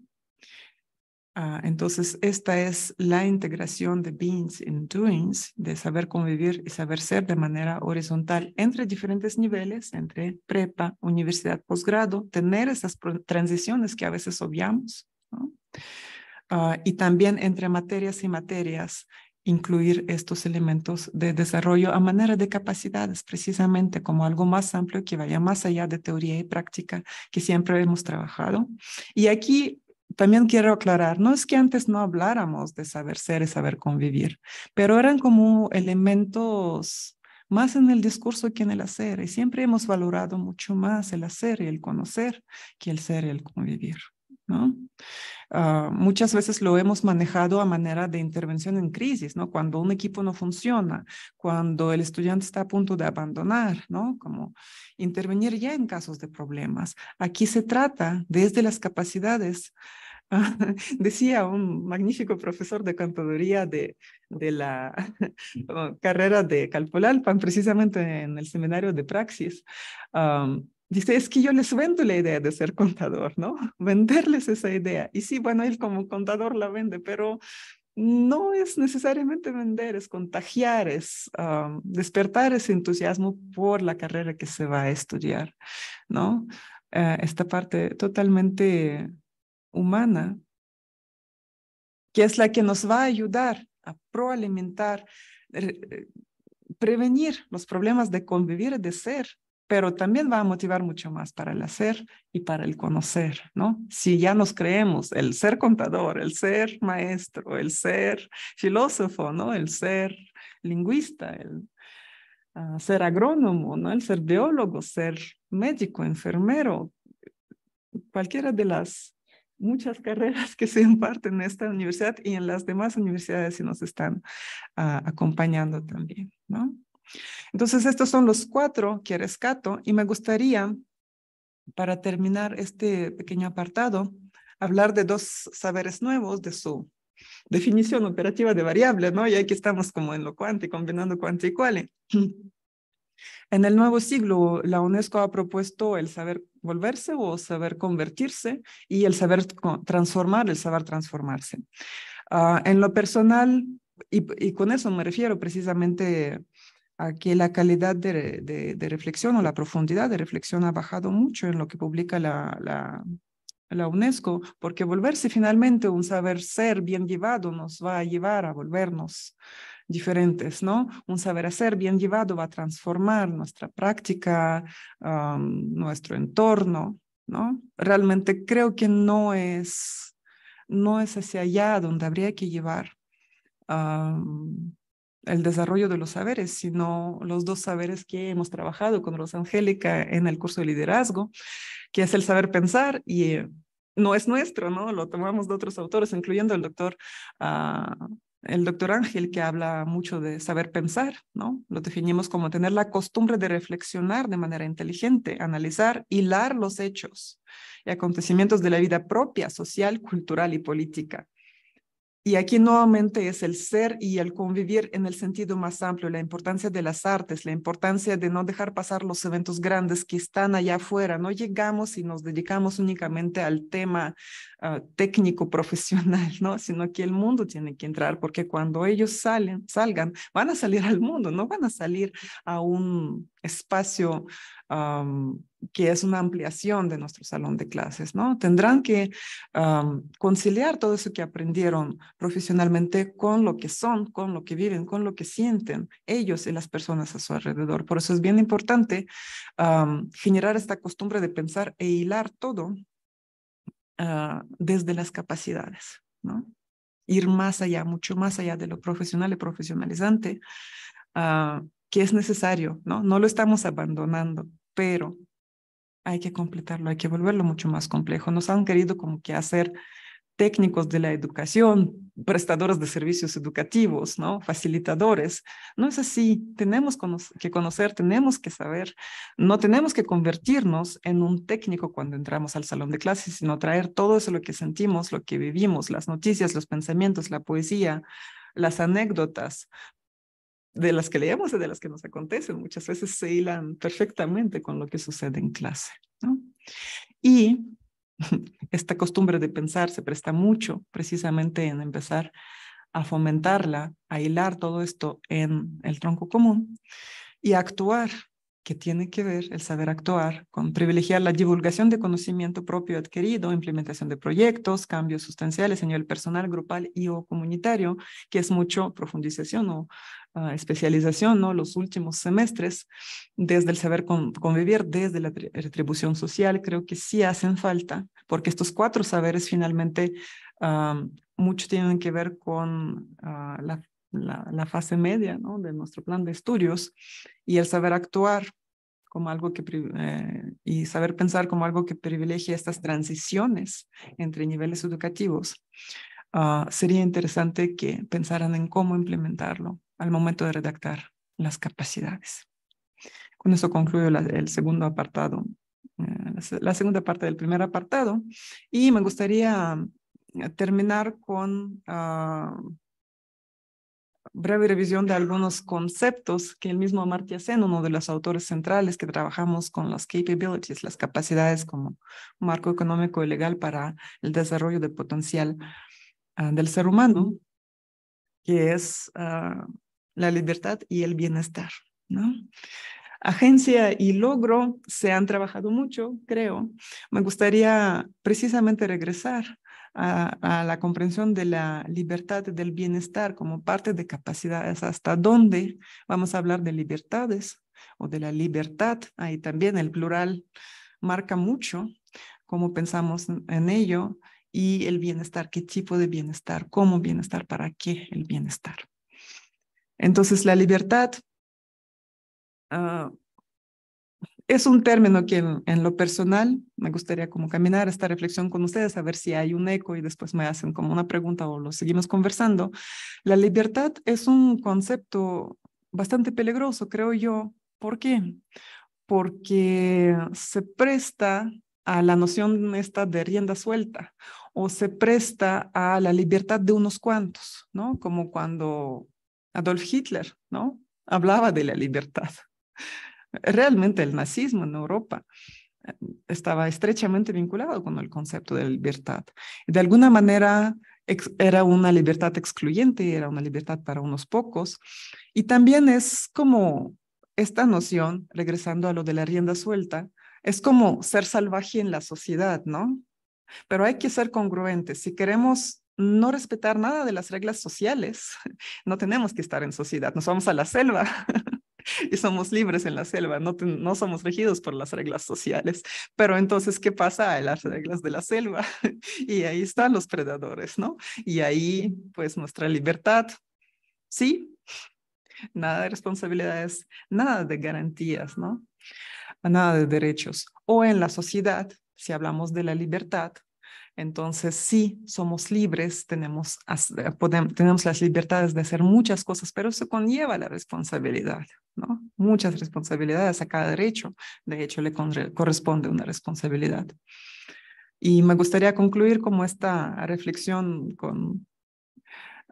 Ah, entonces, esta es la integración de beings and doings, de saber convivir y saber ser de manera horizontal entre diferentes niveles, entre prepa, universidad, posgrado, tener esas transiciones que a veces obviamos, ah, y también entre materias y materias, incluir estos elementos de desarrollo a manera de capacidades, precisamente como algo más amplio que vaya más allá de teoría y práctica que siempre hemos trabajado. Y aquí también quiero aclarar, no es que antes no habláramos de saber ser y saber convivir, pero eran como elementos más en el discurso que en el hacer, y siempre hemos valorado mucho más el hacer y el conocer que el ser y el convivir. ¿no? Ah, muchas veces lo hemos manejado a manera de intervención en crisis, ¿no? Cuando un equipo no funciona, cuando el estudiante está a punto de abandonar, ¿no? Como intervenir ya en casos de problemas. Aquí se trata desde las capacidades decía un magnífico profesor de contaduría de, de la mm. carrera de Calpolalpan, precisamente en el seminario de Praxis, dice, es que yo les vendo la idea de ser contador, ¿no? Venderles esa idea. Y sí, bueno, él como contador la vende, pero no es necesariamente vender, es contagiar, es despertar ese entusiasmo por la carrera que se va a estudiar, ¿no? Eh, esta parte totalmente humana, que es la que nos va a ayudar a proalimentar, eh, eh, prevenir los problemas de convivir, de ser, pero también va a motivar mucho más para el hacer y para el conocer, ¿no? Si ya nos creemos el ser contador, el ser maestro, el ser filósofo, ¿no? El ser lingüista, el ah, ser agrónomo, ¿no? El ser biólogo, ser médico, enfermero, cualquiera de las muchas carreras que se imparten en esta universidad y en las demás universidades y nos están ah, acompañando también, ¿no? Entonces, estos son los cuatro que rescato y me gustaría, para terminar este pequeño apartado, hablar de dos saberes nuevos de su definición operativa de variable, ¿no? Y aquí estamos como en lo cuántico, combinando cuántico y cuale. En el nuevo siglo, la UNESCO ha propuesto el saber volverse o saber convertirse y el saber transformar, el saber transformarse. Ah, en lo personal, y, con eso me refiero precisamente a que la calidad de, reflexión o la profundidad de reflexión ha bajado mucho en lo que publica la, la UNESCO, porque volverse finalmente un saber ser bien llevado nos va a llevar a volvernos diferentes, ¿no? Un saber hacer bien llevado va a transformar nuestra práctica, nuestro entorno, ¿no? Realmente creo que no es, no es hacia allá donde habría que llevar el desarrollo de los saberes, sino los dos saberes que hemos trabajado con Rosangélica en el curso de liderazgo, que es el saber pensar y eh, no es nuestro, ¿no? Lo tomamos de otros autores, incluyendo el doctor ah, el doctor Ángel, que habla mucho de saber pensar, ¿no? Lo definimos como tener la costumbre de reflexionar de manera inteligente, analizar, hilar los hechos y acontecimientos de la vida propia, social, cultural y política. Y aquí nuevamente es el ser y el convivir en el sentido más amplio, la importancia de las artes, la importancia de no dejar pasar los eventos grandes que están allá afuera. No llegamos y nos dedicamos únicamente al tema ah, técnico profesional, ¿no? sino que el mundo tiene que entrar, porque cuando ellos salen, salgan, van a salir al mundo, no van a salir a un espacio que es una ampliación de nuestro salón de clases, ¿no? Tendrán que conciliar todo eso que aprendieron profesionalmente con lo que son, con lo que viven, con lo que sienten ellos y las personas a su alrededor. Por eso es bien importante generar esta costumbre de pensar e hilar todo ah, desde las capacidades, ¿no? Ir más allá, mucho más allá de lo profesional y profesionalizante. Ah, que es necesario, ¿no? No lo estamos abandonando, pero hay que completarlo, hay que volverlo mucho más complejo. Nos han querido como que hacer técnicos de la educación, prestadores de servicios educativos, ¿no? facilitadores. No es así. Tenemos que conocer, tenemos que saber. No tenemos que convertirnos en un técnico cuando entramos al salón de clases, sino traer todo eso, lo que sentimos, lo que vivimos, las noticias, los pensamientos, la poesía, las anécdotas, de las que leemos y de las que nos acontecen, muchas veces se hilan perfectamente con lo que sucede en clase. Y esta costumbre de pensar se presta mucho precisamente en empezar a fomentarla, a hilar todo esto en el tronco común y actuar, que tiene que ver el saber actuar con privilegiar la divulgación de conocimiento propio adquirido, implementación de proyectos, cambios sustanciales en nivel personal, grupal y o comunitario, que es mucho profundización o Ah, especialización, ¿no? los últimos semestres, desde el saber convivir, desde la retribución social, creo que sí hacen falta, porque estos cuatro saberes finalmente ah, mucho tienen que ver con ah, la, fase media ¿no? de nuestro plan de estudios y el saber actuar como algo que eh, y saber pensar como algo que privilegia estas transiciones entre niveles educativos, sería interesante que pensaran en cómo implementarlo al momento de redactar las capacidades. Con eso concluyo el segundo apartado, eh, la segunda parte del primer apartado y me gustaría eh, terminar con ah, breve revisión de algunos conceptos que el mismo Amartya Sen, uno de los autores centrales que trabajamos con las capabilities, las capacidades como marco económico y legal para el desarrollo del potencial ah, del ser humano, que es ah, la libertad y el bienestar. ¿no? Agencia y logro se han trabajado mucho, creo. Me gustaría precisamente regresar a, la comprensión de la libertad del bienestar como parte de capacidades, hasta dónde vamos a hablar de libertades o de la libertad. Ahí también el plural marca mucho cómo pensamos en ello y el bienestar, qué tipo de bienestar, cómo bienestar, para qué el bienestar. Entonces, la libertad ah, es un término que en, lo personal me gustaría como caminar esta reflexión con ustedes, a ver si hay un eco y después me hacen como una pregunta o lo seguimos conversando. La libertad es un concepto bastante peligroso, creo yo. ¿Por qué? Porque se presta a la noción esta de rienda suelta o se presta a la libertad de unos cuantos, ¿no? Como cuando Adolf Hitler, ¿no? Hablaba de la libertad. Realmente el nazismo en Europa eh, estaba estrechamente vinculado con el concepto de libertad. De alguna manera era una libertad excluyente, era una libertad para unos pocos. Y también es como esta noción, regresando a lo de la rienda suelta, es como ser salvaje en la sociedad, ¿no? Pero hay que ser congruentes. Si queremos no respetar nada de las reglas sociales. No tenemos que estar en sociedad, nos vamos a la selva y somos libres en la selva, no, somos regidos por las reglas sociales. Pero entonces, ¿qué pasa a las reglas de la selva? Y ahí están los predadores, ¿no? Y ahí, pues, nuestra libertad, sí, nada de responsabilidades, nada de garantías, ¿no? Nada de derechos. O en la sociedad, si hablamos de la libertad, entonces, sí, somos libres, tenemos, eh, podemos, tenemos las libertades de hacer muchas cosas, pero eso conlleva la responsabilidad, ¿no? Muchas responsabilidades a cada derecho, de hecho, le corresponde una responsabilidad. Y me gustaría concluir como esta reflexión con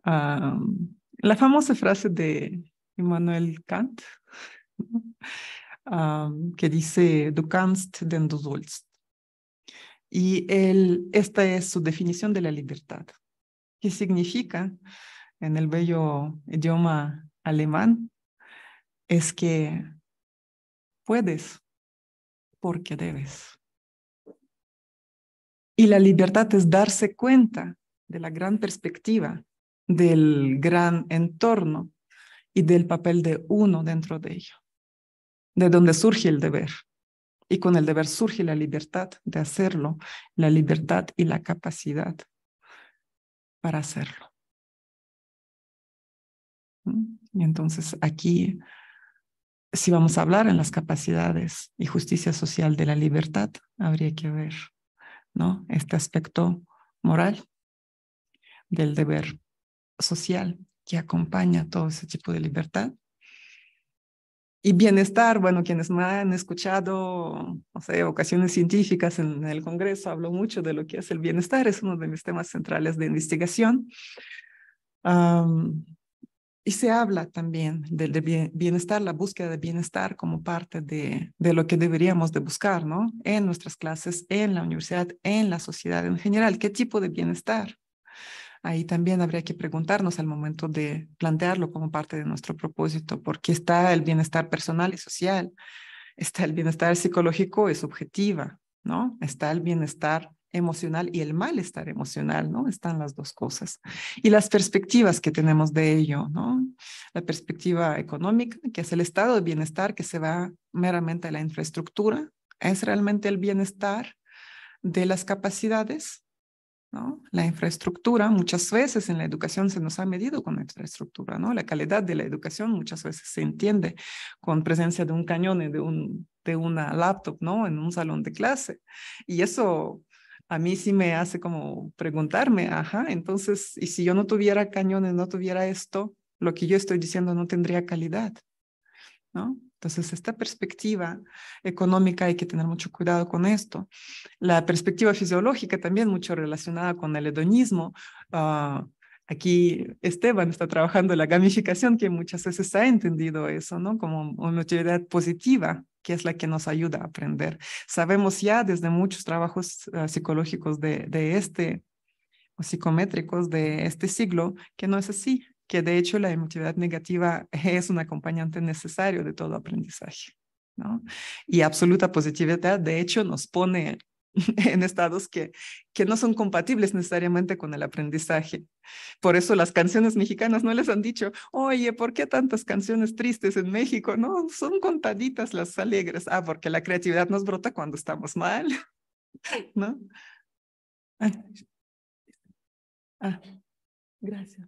la famosa frase de Immanuel Kant, que dice, du kannst, denn du sollst. Y esta es su definición de la libertad, que significa en el bello idioma alemán, es que puedes porque debes. Y la libertad es darse cuenta de la gran perspectiva, del gran entorno y del papel de uno dentro de ello, de donde surge el deber. Y con el deber surge la libertad de hacerlo, la libertad y la capacidad para hacerlo. ¿Mm? Y entonces aquí, si vamos a hablar en las capacidades y justicia social de la libertad, habría que ver ¿no? este aspecto moral del deber social que acompaña todo ese tipo de libertad y bienestar, bueno, quienes me han escuchado, no sé, ocasiones científicas en el Congreso, hablo mucho de lo que es el bienestar, es uno de mis temas centrales de investigación. y se habla también del bienestar, la búsqueda de bienestar como parte de, de, lo que deberíamos de buscar, ¿no? En nuestras clases, en la universidad, en la sociedad en general, ¿qué tipo de bienestar? ahí también habría que preguntarnos al momento de plantearlo como parte de nuestro propósito, porque está el bienestar personal y social, está el bienestar psicológico y subjetiva, ¿no? Está el bienestar emocional y el malestar emocional, ¿no? Están las dos cosas. Y las perspectivas que tenemos de ello, ¿no? La perspectiva económica, que es el estado de bienestar que se va meramente a la infraestructura, es realmente el bienestar de las capacidades la infraestructura, muchas veces en la educación se nos ha medido con la infraestructura, ¿no? La calidad de la educación muchas veces se entiende con presencia de un cañón de, un, de una laptop, ¿no? En un salón de clase. Y eso a mí sí me hace como preguntarme, ajá, entonces, ¿y si yo no tuviera cañones, no tuviera esto, lo que yo estoy diciendo no tendría calidad, ¿no? Entonces, esta perspectiva económica hay que tener mucho cuidado con esto. La perspectiva fisiológica también mucho relacionada con el hedonismo. Ah, aquí Esteban está trabajando la gamificación, que muchas veces ha entendido eso, ¿no? Como una utilidad positiva, que es la que nos ayuda a aprender. Sabemos ya desde muchos trabajos ah, psicológicos de este, o psicométricos de este siglo, que no es así, que de hecho la emotividad negativa es un acompañante necesario de todo aprendizaje. ¿no? Y absoluta positividad, de hecho, nos pone en estados que, que no son compatibles necesariamente con el aprendizaje. Por eso las canciones mexicanas no les han dicho, oye, ¿por qué tantas canciones tristes en México? No, son contaditas las alegres. Ah, porque la creatividad nos brota cuando estamos mal, ¿no? Ah, gracias.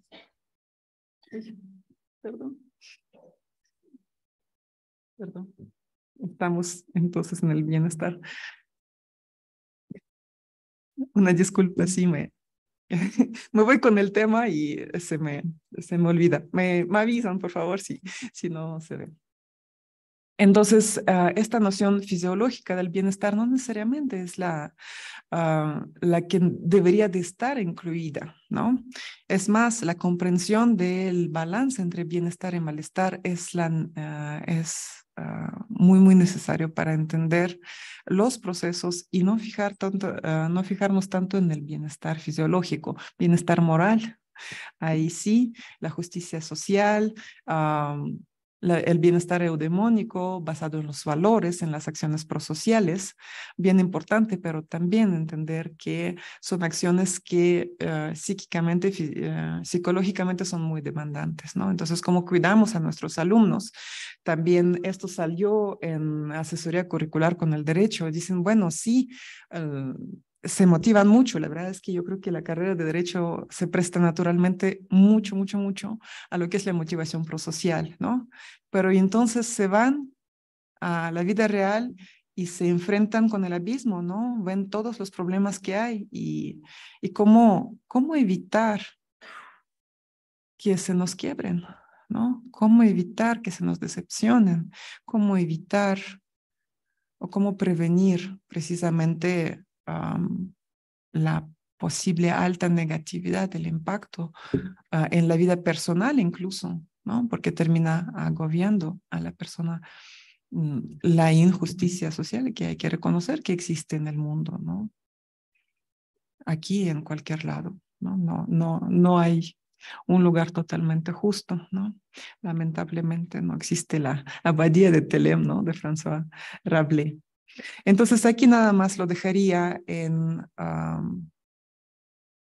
Perdón. Perdón. Estamos entonces en el bienestar. Una disculpa, sí, me, me voy con el tema y se me, se me olvida. Me, me avisan, por favor, si, si no se ve. Entonces, ah, esta noción fisiológica del bienestar no necesariamente es la, ah, la que debería de estar incluida, ¿no? Es más, la comprensión del balance entre bienestar y malestar es, la, ah, es muy, muy necesario para entender los procesos y no, fijar tanto, no fijarnos tanto en el bienestar fisiológico, bienestar moral. Ahí sí, la justicia social, el bienestar eudemónico basado en los valores, en las acciones prosociales, bien importante, pero también entender que son acciones que eh, psíquicamente, eh, psicológicamente son muy demandantes, ¿no? Entonces, cómo cuidamos a nuestros alumnos. También esto salió en asesoría curricular con el derecho. Dicen, bueno, sí, eh, se motivan mucho. La verdad es que yo creo que la carrera de derecho se presta naturalmente mucho, mucho, mucho a lo que es la motivación prosocial, ¿no? Pero entonces se van a la vida real y se enfrentan con el abismo, ¿no? Ven todos los problemas que hay y, cómo, cómo evitar que se nos quiebren, ¿no? Cómo evitar que se nos decepcionen, cómo evitar o cómo prevenir precisamente la posible alta negatividad del impacto ah, en la vida personal incluso, ¿no? porque termina agobiando a la persona mm, la injusticia social que hay que reconocer que existe en el mundo, ¿no? aquí en cualquier lado. No, no, no, no hay un lugar totalmente justo, ¿no? Lamentablemente no existe la abadía de Telem, ¿no? De François Rabelais. Entonces aquí nada más lo dejaría en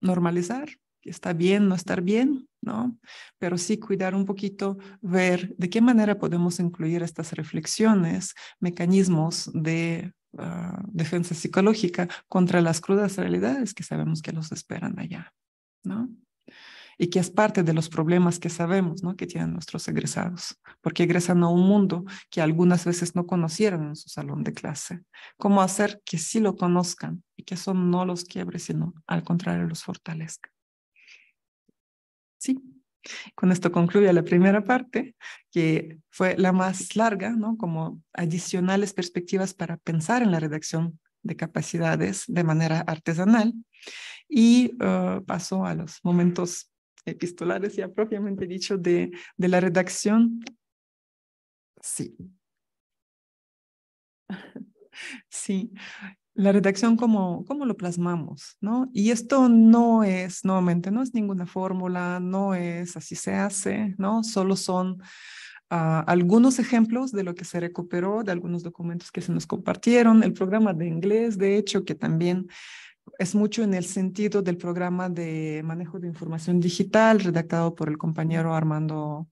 normalizar, está bien, no estar bien, ¿no? Pero sí cuidar un poquito, ver de qué manera podemos incluir estas reflexiones, mecanismos de ah, defensa psicológica contra las crudas realidades que sabemos que los esperan allá, ¿no? y que es parte de los problemas que sabemos ¿no? que tienen nuestros egresados, porque egresan a un mundo que algunas veces no conocieron en su salón de clase. ¿Cómo hacer que sí lo conozcan y que eso no los quiebre, sino al contrario los fortalezca? Sí, con esto concluye la primera parte, que fue la más larga, ¿no? como adicionales perspectivas para pensar en la redacción de capacidades de manera artesanal y eh, paso a los momentos epistolares ya propiamente dicho de, la redacción. Sí. Sí, la redacción como, lo plasmamos, ¿no? Y esto no es, nuevamente, no es ninguna fórmula, no es así se hace, ¿no? Solo son ah, algunos ejemplos de lo que se recuperó, de algunos documentos que se nos compartieron, el programa de inglés, de hecho, que también es mucho en el sentido del programa de manejo de información digital redactado por el compañero Armando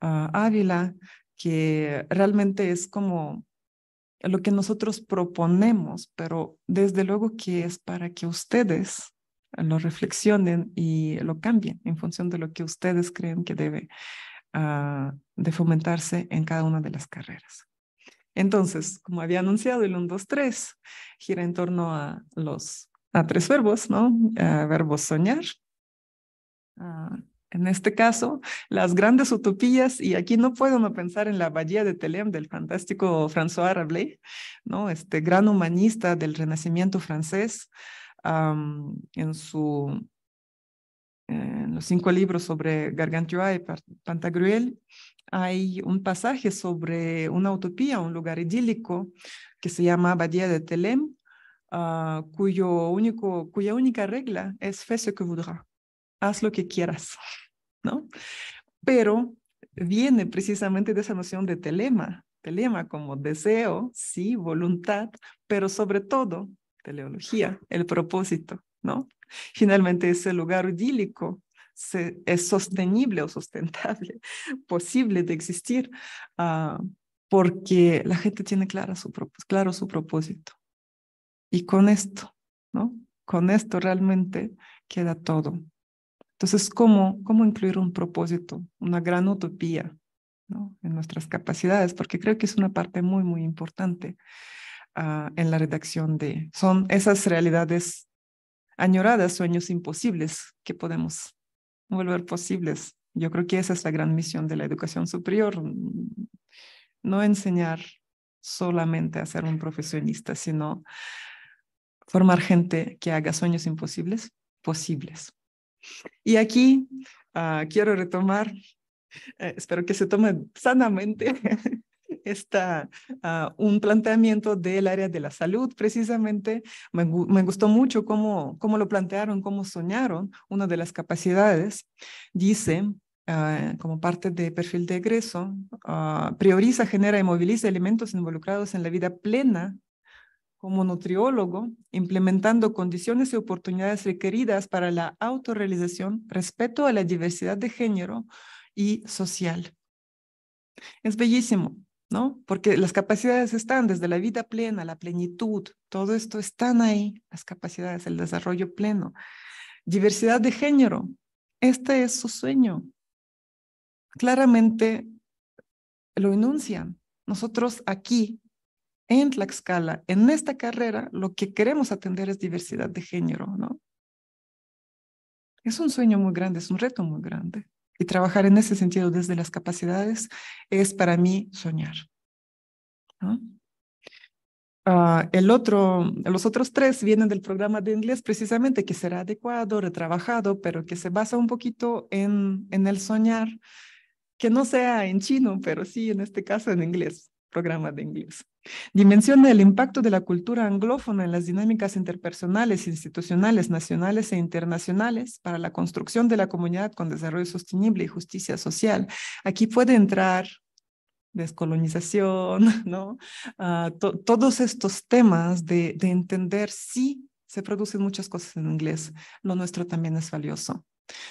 ah, Ávila, que realmente es como lo que nosotros proponemos, pero desde luego que es para que ustedes lo reflexionen y lo cambien en función de lo que ustedes creen que debe ah, de fomentarse en cada una de las carreras. Entonces, como había anunciado, el 1, 2, 3 gira en torno a los a tres verbos, ¿no? verbo soñar. Ah, en este caso, las grandes utopías, y aquí no puedo no pensar en la Bahía de Telem del fantástico François Rabelais, ¿no? este gran humanista del Renacimiento francés, en su los cinco libros sobre Gargantua y Pantagruel, hay un pasaje sobre una utopía, un lugar idílico que se llama Bahía de Telem, Ah, cuyo único, cuya única regla es fe que haz lo que quieras, ¿no? Pero viene precisamente de esa noción de telema, telema como deseo, sí, voluntad, pero sobre todo teleología, el propósito, ¿no? Finalmente ese lugar idílico es sostenible o sustentable, posible de existir, ah, porque la gente tiene clara su, claro su propósito. Y con esto, ¿no? Con esto realmente queda todo. Entonces, ¿cómo, cómo incluir un propósito, una gran utopía ¿no? en nuestras capacidades? Porque creo que es una parte muy, muy importante ah, en la redacción de... Son esas realidades añoradas, sueños imposibles que podemos volver posibles. Yo creo que esa es la gran misión de la educación superior, mm, no enseñar solamente a ser un profesionista, sino formar gente que haga sueños imposibles posibles. Y aquí ah, quiero retomar, eh, espero que se tome sanamente esta, ah, un planteamiento del área de la salud. Precisamente me, gustó mucho cómo, cómo lo plantearon, cómo soñaron. Una de las capacidades dice, ah, como parte de perfil de egreso, prioriza, genera y moviliza elementos involucrados en la vida plena como nutriólogo, implementando condiciones y oportunidades requeridas para la autorrealización respecto a la diversidad de género y social. Es bellísimo, ¿no? Porque las capacidades están desde la vida plena, la plenitud, todo esto están ahí, las capacidades, el desarrollo pleno. Diversidad de género, este es su sueño. Claramente lo enuncian. Nosotros aquí en Tlaxcala, en esta carrera, lo que queremos atender es diversidad de género, ¿no? Es un sueño muy grande, es un reto muy grande. Y trabajar en ese sentido desde las capacidades es para mí soñar. Ah, el otro, los otros tres vienen del programa de inglés precisamente que será adecuado, retrabajado, pero que se basa un poquito en, en el soñar, que no sea en chino, pero sí en este caso en inglés programa de inglés. Dimensión el impacto de la cultura anglófona en las dinámicas interpersonales, institucionales, nacionales e internacionales para la construcción de la comunidad con desarrollo sostenible y justicia social. Aquí puede entrar descolonización, ¿no? Ah, todos estos temas de, de entender si se producen muchas cosas en inglés, lo nuestro también es valioso.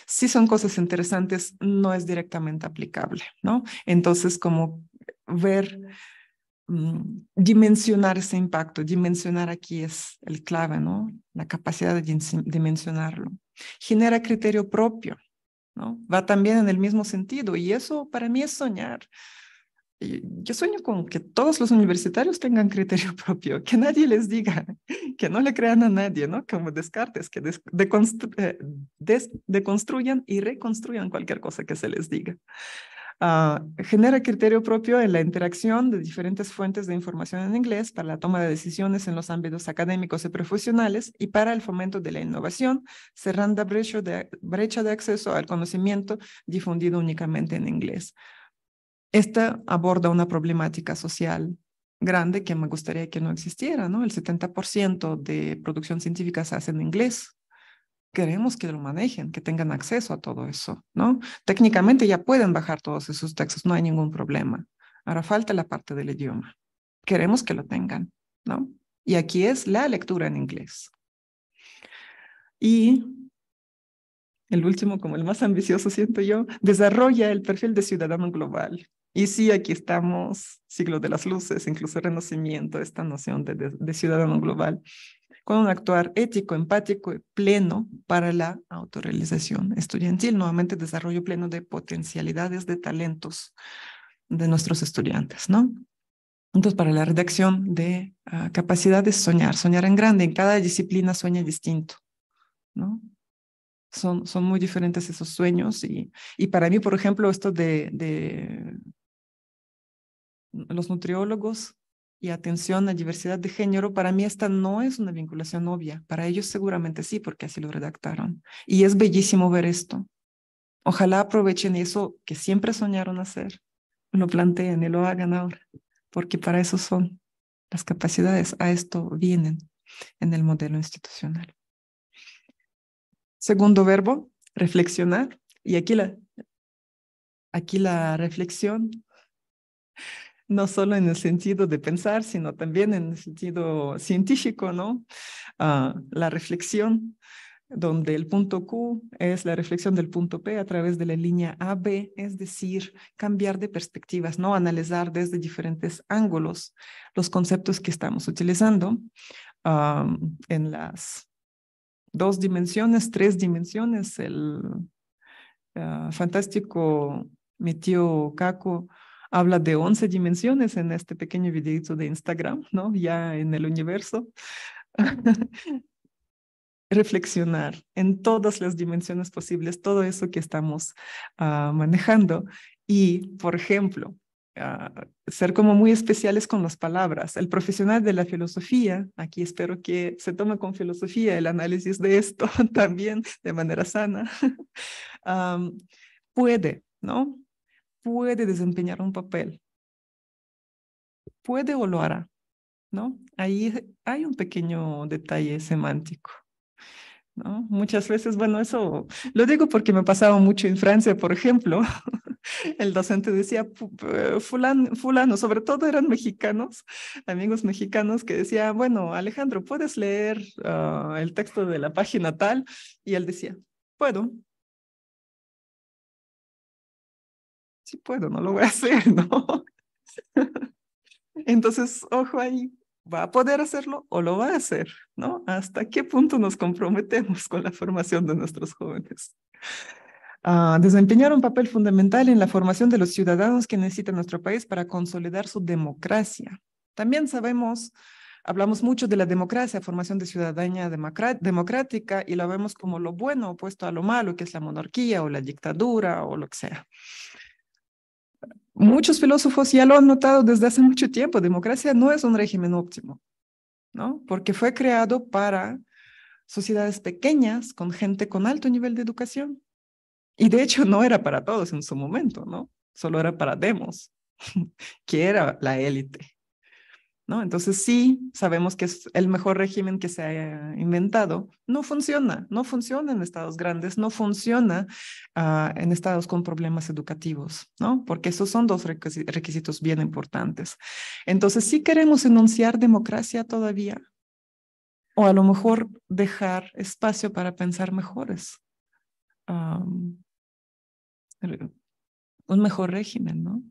Si son cosas interesantes, no es directamente aplicable, ¿no? Entonces, como ver, mm, dimensionar ese impacto, dimensionar aquí es el clave, ¿no? La capacidad de dimensionarlo. Genera criterio propio, ¿no? Va también en el mismo sentido y eso para mí es soñar. Yo sueño con que todos los universitarios tengan criterio propio, que nadie les diga, que no le crean a nadie, ¿no? Como Descartes, que eh, deconstruyan y reconstruyan cualquier cosa que se les diga. Ah, genera criterio propio en la interacción de diferentes fuentes de información en inglés para la toma de decisiones en los ámbitos académicos y profesionales y para el fomento de la innovación, cerrando brecha de, brecha de acceso al conocimiento difundido únicamente en inglés. Esta aborda una problemática social grande que me gustaría que no existiera, ¿no? El 70% de producción científica se hace en inglés, queremos que lo manejen, que tengan acceso a todo eso, ¿no? Técnicamente ya pueden bajar todos esos textos, no hay ningún problema. Ahora falta la parte del idioma. Queremos que lo tengan, ¿no? Y aquí es la lectura en inglés. Y el último, como el más ambicioso, siento yo, desarrolla el perfil de ciudadano global. Y sí, aquí estamos, siglo de las luces, incluso renacimiento, esta noción de, de ciudadano global con un actuar ético, empático y pleno para la autorrealización estudiantil, nuevamente desarrollo pleno de potencialidades, de talentos de nuestros estudiantes, ¿no? Entonces, para la redacción de capacidad ah, capacidades, soñar, soñar en grande, en cada disciplina sueña distinto, ¿no? Son, son muy diferentes esos sueños y, para mí, por ejemplo, esto de los nutriólogos y atención a diversidad de género, para mí esta no es una vinculación obvia. Para ellos seguramente sí, porque así lo redactaron. Y es bellísimo ver esto. Ojalá aprovechen eso que siempre soñaron hacer, lo planteen y lo hagan ahora, porque para eso son las capacidades, a esto vienen en el modelo institucional. Segundo verbo, reflexionar. Y aquí la, aquí la reflexión no solo en el sentido de pensar, sino también en el sentido científico, ¿no? Ah, la reflexión, donde el punto Q es la reflexión del punto P a través de la línea AB, es decir, cambiar de perspectivas, ¿no? Analizar desde diferentes ángulos los conceptos que estamos utilizando en las dos dimensiones, tres dimensiones, el ah, fantástico fantástico metió Caco habla de 11 dimensiones en este pequeño videito de Instagram, ¿no? Ya en el universo. reflexionar en todas las dimensiones posibles todo eso que estamos ah, manejando y, por ejemplo, ah, ser como muy especiales con las palabras. El profesional de la filosofía, aquí espero que se tome con filosofía el análisis de esto también de manera sana, puede, ¿no? puede desempeñar un papel. Puede o lo hará, ¿no? Ahí hay un pequeño detalle semántico. ¿No? Muchas veces, bueno, eso lo digo porque me pasaba mucho en Francia, por ejemplo, el docente decía, eh, fulano, sobre todo eran mexicanos, amigos mexicanos que decía, bueno, Alejandro, ¿puedes leer ah, el texto de la página tal? Y él decía, puedo. si puedo, no lo voy a hacer, ¿no? Entonces, ojo ahí, va a poder hacerlo o lo va a hacer, ¿no? ¿Hasta qué punto nos comprometemos con la formación de nuestros jóvenes? Ah, desempeñar un papel fundamental en la formación de los ciudadanos que necesita nuestro país para consolidar su democracia. También sabemos, hablamos mucho de la democracia, formación de ciudadanía democrática, y la vemos como lo bueno opuesto a lo malo, que es la monarquía o la dictadura o lo que sea muchos filósofos ya lo han notado desde hace mucho tiempo, democracia no es un régimen óptimo, ¿no? Porque fue creado para sociedades pequeñas con gente con alto nivel de educación. Y de hecho no era para todos en su momento, ¿no? Solo era para demos, que era la élite. Entonces sí, sabemos que es el mejor régimen que se ha inventado. No funciona, no funciona en estados grandes, no funciona ah, en estados con problemas educativos, ¿no? Porque esos son dos requisitos bien importantes. Entonces sí queremos enunciar democracia todavía, o a lo mejor dejar espacio para pensar mejores. un mejor régimen, ¿no?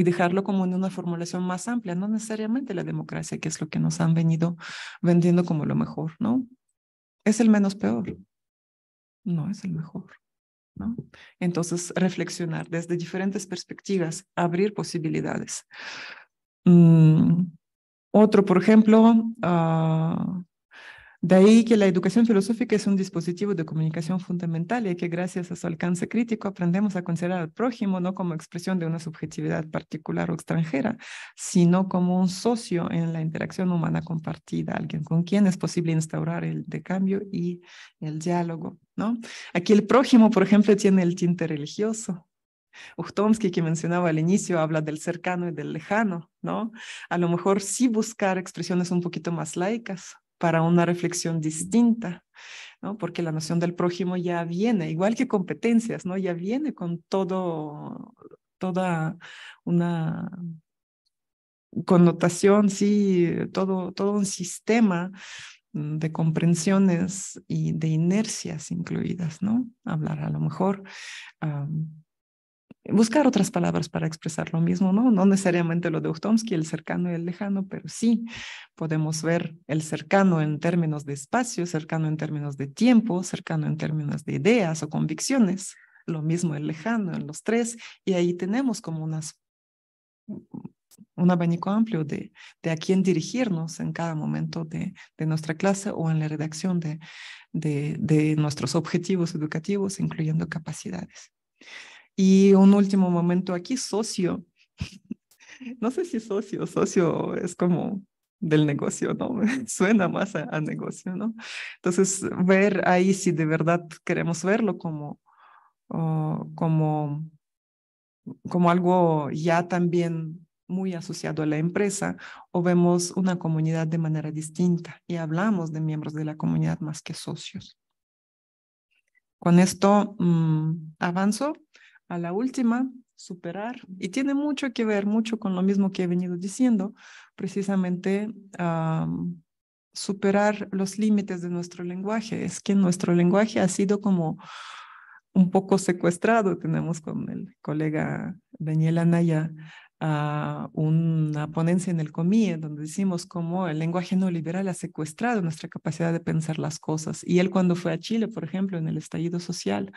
y dejarlo como en una formulación más amplia, no necesariamente la democracia, que es lo que nos han venido vendiendo como lo mejor, ¿no? Es el menos peor, no es el mejor. ¿No? Entonces, reflexionar desde diferentes perspectivas, abrir posibilidades. Mm, otro, por ejemplo, ah, de ahí que la educación filosófica es un dispositivo de comunicación fundamental y que gracias a su alcance crítico aprendemos a considerar al prójimo no como expresión de una subjetividad particular o extranjera, sino como un socio en la interacción humana compartida, alguien con quien es posible instaurar el de cambio y el diálogo. ¿no? Aquí el prójimo, por ejemplo, tiene el tinte religioso, Uchtomsky, que mencionaba al inicio, habla del cercano y del lejano, ¿no? A lo mejor sí buscar expresiones un poquito más laicas, para una reflexión distinta, ¿no? Porque la noción del prójimo ya viene, igual que competencias, ¿no? Ya viene con todo, toda una connotación, sí, todo, todo un sistema mm, de comprensiones y de inercias incluidas, ¿no? Hablar a lo mejor buscar otras palabras para expresar lo mismo, ¿no? No necesariamente lo de Uchtomsky, el cercano y el lejano, pero sí podemos ver el cercano en términos de espacio, cercano en términos de tiempo, cercano en términos de ideas o convicciones, lo mismo el lejano en los tres, y ahí tenemos como unas, un abanico amplio de, a quién dirigirnos en cada momento de, nuestra clase o en la redacción de nuestros objetivos educativos, incluyendo capacidades. Y un último momento aquí, socio. no sé si socio, socio es como del negocio, ¿no? Suena más a, negocio, ¿no? Entonces, ver ahí si de verdad queremos verlo como, como, como algo ya también muy asociado a la empresa o vemos una comunidad de manera distinta y hablamos de miembros de la comunidad más que socios. Con esto mm, avanzo a la última, superar. Y tiene mucho que ver, mucho con lo mismo que he venido diciendo, precisamente superar los límites de nuestro lenguaje. Es que nuestro lenguaje ha sido como un poco secuestrado. Tenemos con el colega Daniel Anaya a ah, una ponencia en el COMIE donde decimos cómo el lenguaje neoliberal ha secuestrado nuestra capacidad de pensar las cosas. Y él cuando fue a Chile, por ejemplo, en el estallido social,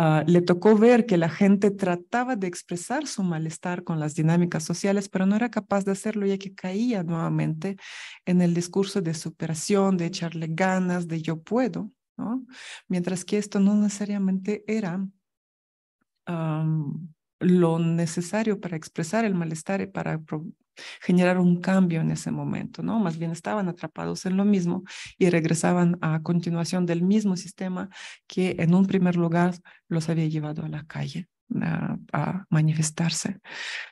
Ah, le tocó ver que la gente trataba de expresar su malestar con las dinámicas sociales, pero no era capaz de hacerlo ya que caía nuevamente en el discurso de superación, de echarle ganas, de yo puedo, ¿no? Mientras que esto no necesariamente era lo necesario para expresar el malestar y eh, para generar un cambio en ese momento, ¿no? Más bien estaban atrapados en lo mismo y regresaban a continuación del mismo sistema que en un primer lugar los había llevado a la calle a, manifestarse.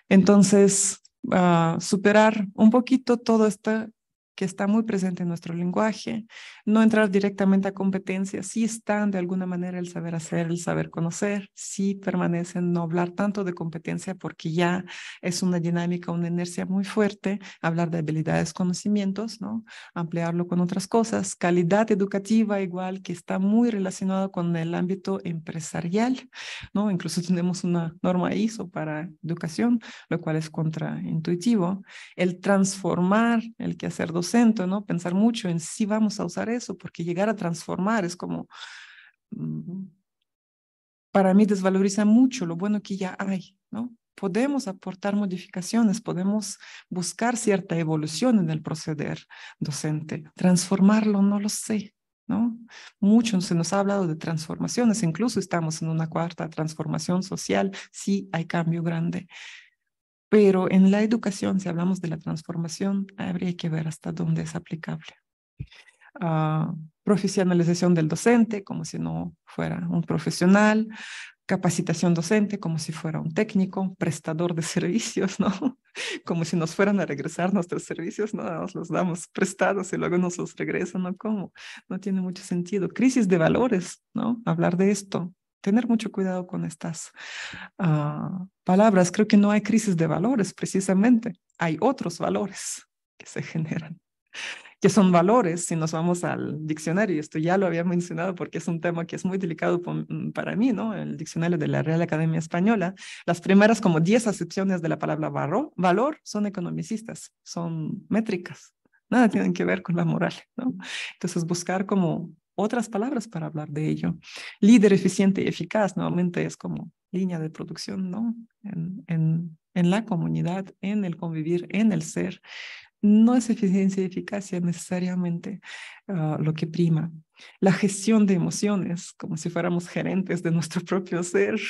Entonces, ah, superar un poquito todo esta que está muy presente en nuestro lenguaje, no entrar directamente a competencia sí están de alguna manera el saber hacer, el saber conocer, sí permanecen, no hablar tanto de competencia porque ya es una dinámica, una inercia muy fuerte, hablar de habilidades, conocimientos, ¿no? ampliarlo con otras cosas, calidad educativa igual que está muy relacionado con el ámbito empresarial, ¿no? incluso tenemos una norma ISO para educación, lo cual es contraintuitivo, el transformar, el que hacer dos ¿no? Pensar mucho en si vamos a usar eso, porque llegar a transformar es como, mm, para mí desvaloriza mucho lo bueno que ya hay, ¿no? Podemos aportar modificaciones, podemos buscar cierta evolución en el proceder docente. Transformarlo, no lo sé, ¿no? Mucho se nos ha hablado de transformaciones, incluso estamos en una cuarta transformación social, sí hay cambio grande, pero en la educación, si hablamos de la transformación, habría que ver hasta dónde es aplicable. Ah, profesionalización del docente, como si no fuera un profesional, capacitación docente, como si fuera un técnico, prestador de servicios, ¿no? Como si nos fueran a regresar nuestros servicios, ¿no? Nos los damos prestados y luego nos los regresan, ¿no? ¿Cómo? No tiene mucho sentido. Crisis de valores, ¿no? Hablar de esto, tener mucho cuidado con estas ah, palabras. Creo que no hay crisis de valores precisamente. Hay otros valores que se generan, que son valores, si nos vamos al diccionario, y esto ya lo había mencionado porque es un tema que es muy delicado mm, para mí, ¿no? El diccionario de la Real Academia Española, las primeras como 10 acepciones de la palabra valor son economicistas, son métricas, nada tienen que ver con la moral, ¿no? Entonces buscar como otras palabras para hablar de ello. Líder eficiente y eficaz normalmente es como línea de producción, ¿no? En, en, en la comunidad, en el convivir, en el ser. No es eficiencia y eficacia necesariamente ah, lo que prima. La gestión de emociones, como si fuéramos gerentes de nuestro propio ser,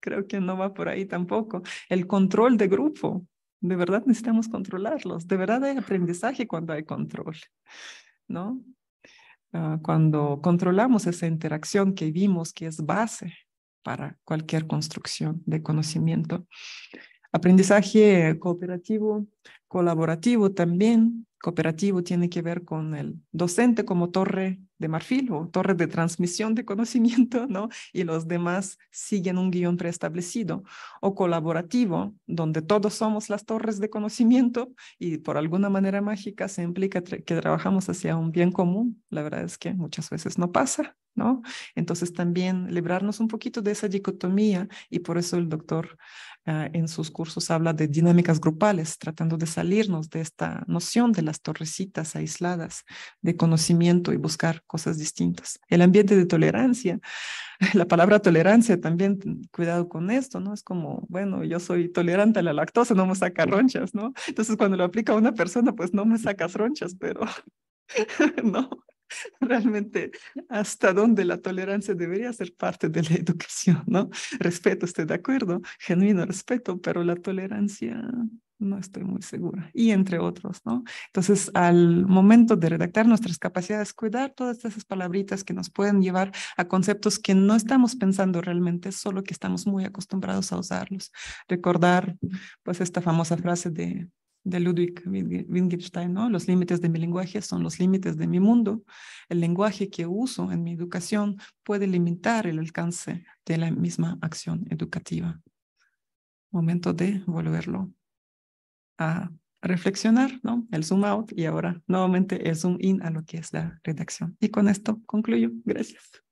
creo que no va por ahí tampoco. El control de grupo, de verdad necesitamos controlarlos. De verdad hay aprendizaje cuando hay control, ¿no? Ah, cuando controlamos esa interacción que vimos que es base para cualquier construcción de conocimiento. Aprendizaje cooperativo, colaborativo también. Cooperativo tiene que ver con el docente como torre de marfil o torre de transmisión de conocimiento, ¿no? Y los demás siguen un guión preestablecido o colaborativo, donde todos somos las torres de conocimiento y por alguna manera mágica se implica que trabajamos hacia un bien común. La verdad es que muchas veces no pasa. ¿no? Entonces también librarnos un poquito de esa dicotomía y por eso el doctor ah, en sus cursos habla de dinámicas grupales, tratando de salirnos de esta noción de las torrecitas aisladas de conocimiento y buscar cosas distintas. El ambiente de tolerancia, la palabra tolerancia también, cuidado con esto, ¿no? Es como, bueno, yo soy tolerante a la lactosa, no me saca ronchas, ¿no? Entonces cuando lo aplica a una persona, pues no me sacas ronchas, pero... no, realmente hasta dónde la tolerancia debería ser parte de la educación, ¿no? Respeto, estoy de acuerdo, genuino respeto, pero la tolerancia no estoy muy segura, y entre otros, ¿no? Entonces, al momento de redactar nuestras capacidades, cuidar todas esas palabritas que nos pueden llevar a conceptos que no estamos pensando realmente, solo que estamos muy acostumbrados a usarlos. Recordar, pues, esta famosa frase de de Ludwig Wittgenstein, ¿no? Los límites de mi lenguaje son los límites de mi mundo. El lenguaje que uso en mi educación puede limitar el alcance de la misma acción educativa. Momento de volverlo a reflexionar, ¿no? El zoom out y ahora nuevamente el zoom in a lo que es la redacción. Y con esto concluyo. Gracias.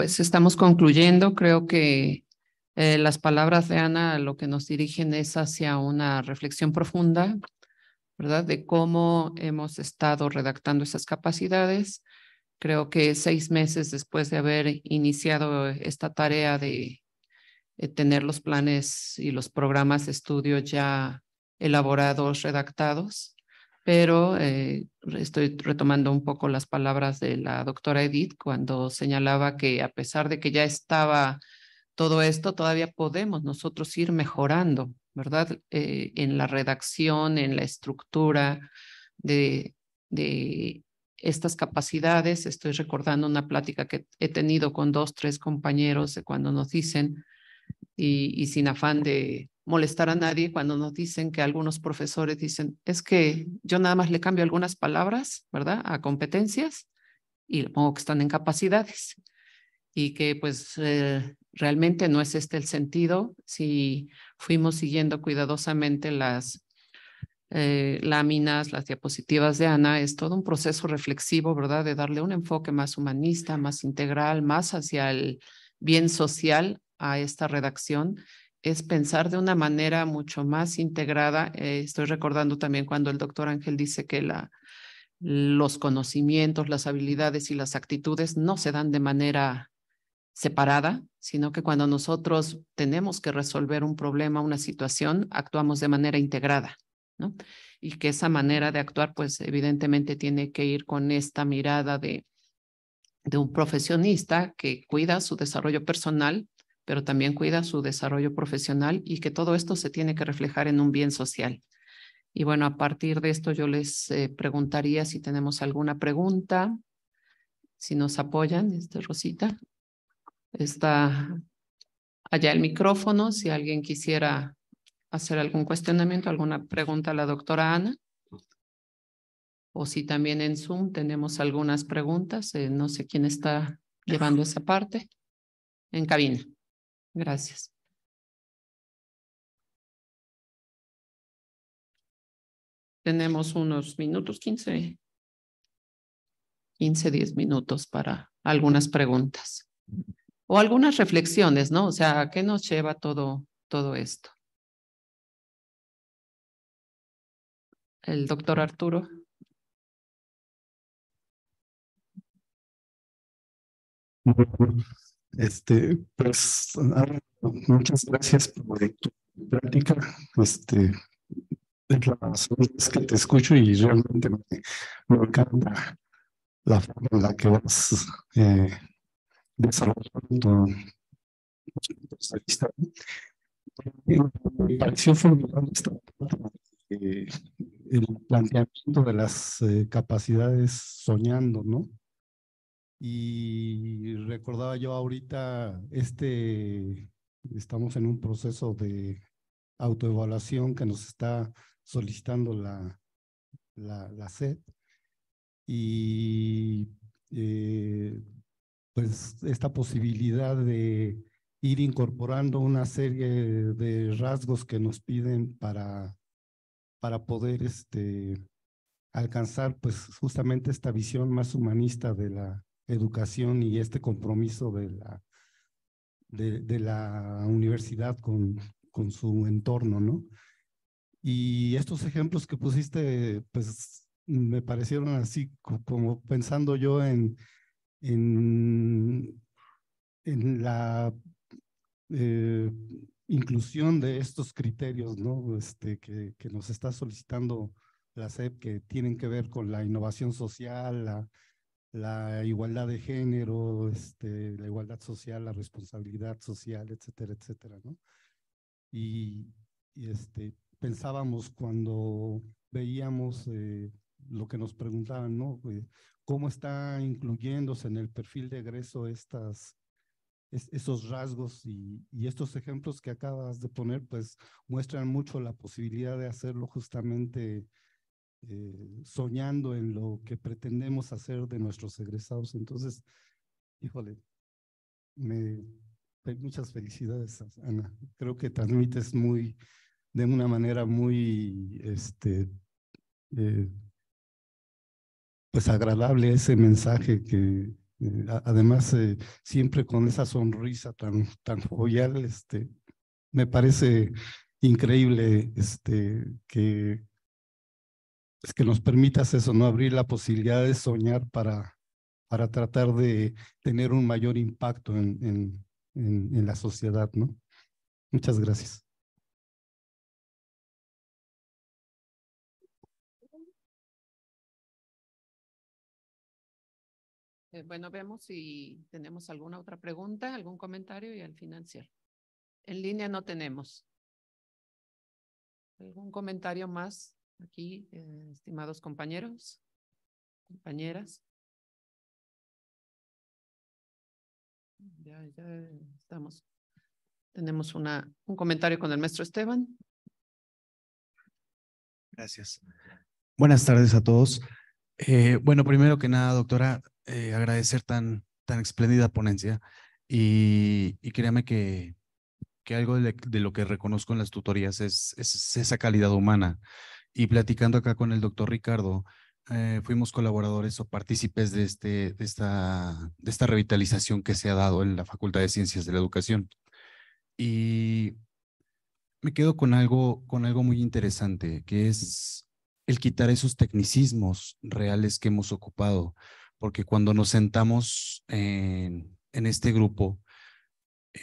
pues estamos concluyendo. Creo que eh, las palabras de Ana lo que nos dirigen es hacia una reflexión profunda, ¿verdad? De cómo hemos estado redactando esas capacidades. Creo que seis meses después de haber iniciado esta tarea de eh, tener los planes y los programas de estudio ya elaborados, redactados, pero eh, estoy retomando un poco las palabras de la doctora Edith cuando señalaba que a pesar de que ya estaba todo esto, todavía podemos nosotros ir mejorando, ¿verdad? Eh, en la redacción, en la estructura de, estas capacidades. Estoy recordando una plática que he tenido con dos, tres compañeros cuando nos dicen, y sin afán de, molestar a nadie cuando nos dicen que algunos profesores dicen, es que yo nada más le cambio algunas palabras, ¿verdad? A competencias y le pongo que están en capacidades y que pues eh, realmente no es este el sentido si fuimos siguiendo cuidadosamente las eh, láminas, las diapositivas de Ana, es todo un proceso reflexivo, ¿verdad? De darle un enfoque más humanista, más integral, más hacia el bien social a esta redacción es pensar de una manera mucho más integrada. Eh, estoy recordando también cuando el doctor Ángel dice que la, los conocimientos, las habilidades y las actitudes no se dan de manera separada, sino que cuando nosotros tenemos que resolver un problema, una situación, actuamos de manera integrada, ¿no? Y que esa manera de actuar, pues evidentemente tiene que ir con esta mirada de, de un profesionista que cuida su desarrollo personal, pero también cuida su desarrollo profesional y que todo esto se tiene que reflejar en un bien social. Y bueno, a partir de esto yo les eh, preguntaría si tenemos alguna pregunta, si nos apoyan, este, Rosita. Está allá el micrófono, si alguien quisiera hacer algún cuestionamiento, alguna pregunta a la doctora Ana. O si también en Zoom tenemos algunas preguntas, eh, no sé quién está llevando esa parte en cabina. Gracias. Tenemos unos minutos, 15, 15, 10 minutos para algunas preguntas o algunas reflexiones, ¿no? O sea, qué nos lleva todo, todo esto? El doctor Arturo. Este, pues ah, muchas gracias por tu práctica. Este, es que te escucho y realmente me, encanta la forma en la que vas eh, desarrollando tu Me pareció formidable esta parte eh, el planteamiento de las eh, capacidades soñando, ¿no? Y recordaba yo ahorita, este, estamos en un proceso de autoevaluación que nos está solicitando la, la, la SED. Y eh, pues esta posibilidad de ir incorporando una serie de rasgos que nos piden para, para poder este, alcanzar pues justamente esta visión más humanista de la, educación y este compromiso de la, de, la universidad con, con su entorno, ¿no? Y estos ejemplos que pusiste, pues me parecieron así como pensando yo en, en, la eh, inclusión de estos criterios ¿no? este, que, que, nos está solicitando la SEP, que tienen que ver con la innovación social, la, la igualdad de género, este, la igualdad social, la responsabilidad social, etcétera, etcétera, ¿no? Y, este, pensábamos cuando veíamos eh, lo que nos preguntaban, ¿no? Eh, ¿Cómo está incluyéndose en el perfil de egreso estas, esos rasgos y, y, estos ejemplos que acabas de poner, pues muestran mucho la posibilidad de hacerlo justamente eh, soñando en lo que pretendemos hacer de nuestros egresados. Entonces, híjole, me, pues, muchas felicidades, Ana. Creo que transmites muy, de una manera muy, este, eh, pues agradable ese mensaje que eh, además siempre con esa sonrisa tan, tan jovial, este, me parece increíble este, que es que nos permitas eso, ¿no? Abrir la posibilidad de soñar para, para tratar de tener un mayor impacto en, la sociedad, ¿no? Muchas gracias. Eh, bueno, vemos si tenemos alguna otra pregunta, algún comentario y al financiero. En línea no tenemos. ¿Algún comentario más aquí, eh, estimados compañeros, compañeras. Ya, ya estamos. Tenemos un comentario con el maestro Esteban. Gracias. Buenas tardes a todos. Eh, bueno, primero que nada, doctora, eh, agradecer tan, tan espléndida ponencia y, y créame que, algo de, lo que reconozco en las tutorías es, esa calidad humana y platicando acá con el doctor Ricardo, eh, fuimos colaboradores o partícipes de, este, esta, de esta revitalización que se ha dado en la Facultad de Ciencias de la Educación. Y me quedo con algo, con algo muy interesante, que es el quitar esos tecnicismos reales que hemos ocupado, porque cuando nos sentamos en, este grupo,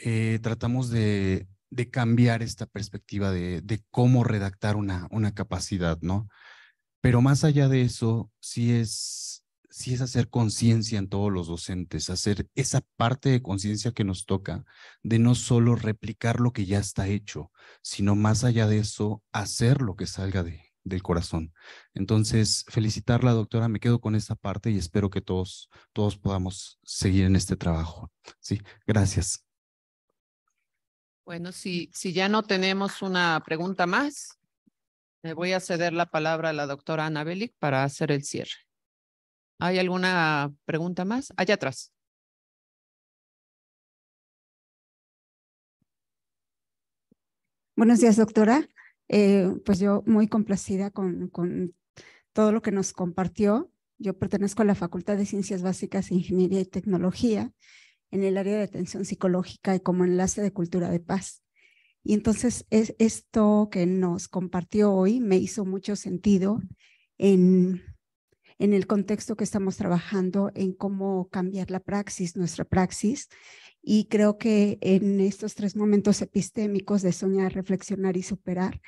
eh, tratamos de, de cambiar esta perspectiva de, cómo redactar una, una, capacidad, ¿no? Pero más allá de eso, sí es, sí es hacer conciencia en todos los docentes, hacer esa parte de conciencia que nos toca, de no solo replicar lo que ya está hecho, sino más allá de eso, hacer lo que salga del corazón. Entonces, felicitarla, doctora, me quedo con esa parte y espero que todos, todos podamos seguir en este trabajo. Sí, gracias. Bueno, si, ya no tenemos una pregunta más, le voy a ceder la palabra a la doctora Ana Belic para hacer el cierre. ¿Hay alguna pregunta más? Allá atrás. Buenos días, doctora. Eh, pues yo muy complacida con, con todo lo que nos compartió. Yo pertenezco a la Facultad de Ciencias Básicas, Ingeniería y Tecnología en el área de atención psicológica y como enlace de cultura de paz. Y entonces es esto que nos compartió hoy me hizo mucho sentido en, en el contexto que estamos trabajando, en cómo cambiar la praxis, nuestra praxis. Y creo que en estos tres momentos epistémicos de soñar, reflexionar y superar,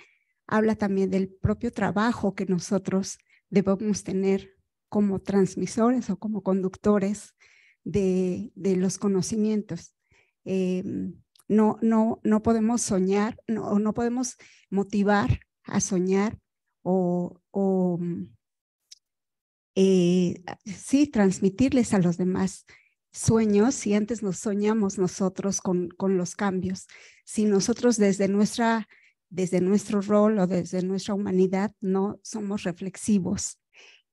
habla también del propio trabajo que nosotros debemos tener como transmisores o como conductores de, los conocimientos. Em, no, no, no podemos soñar, no, no podemos motivar a soñar o, mm, eh, sí, transmitirles a los demás sueños si antes nos soñamos nosotros con, con los cambios, si nosotros desde nuestra desde nuestro rol o desde nuestra humanidad no somos reflexivos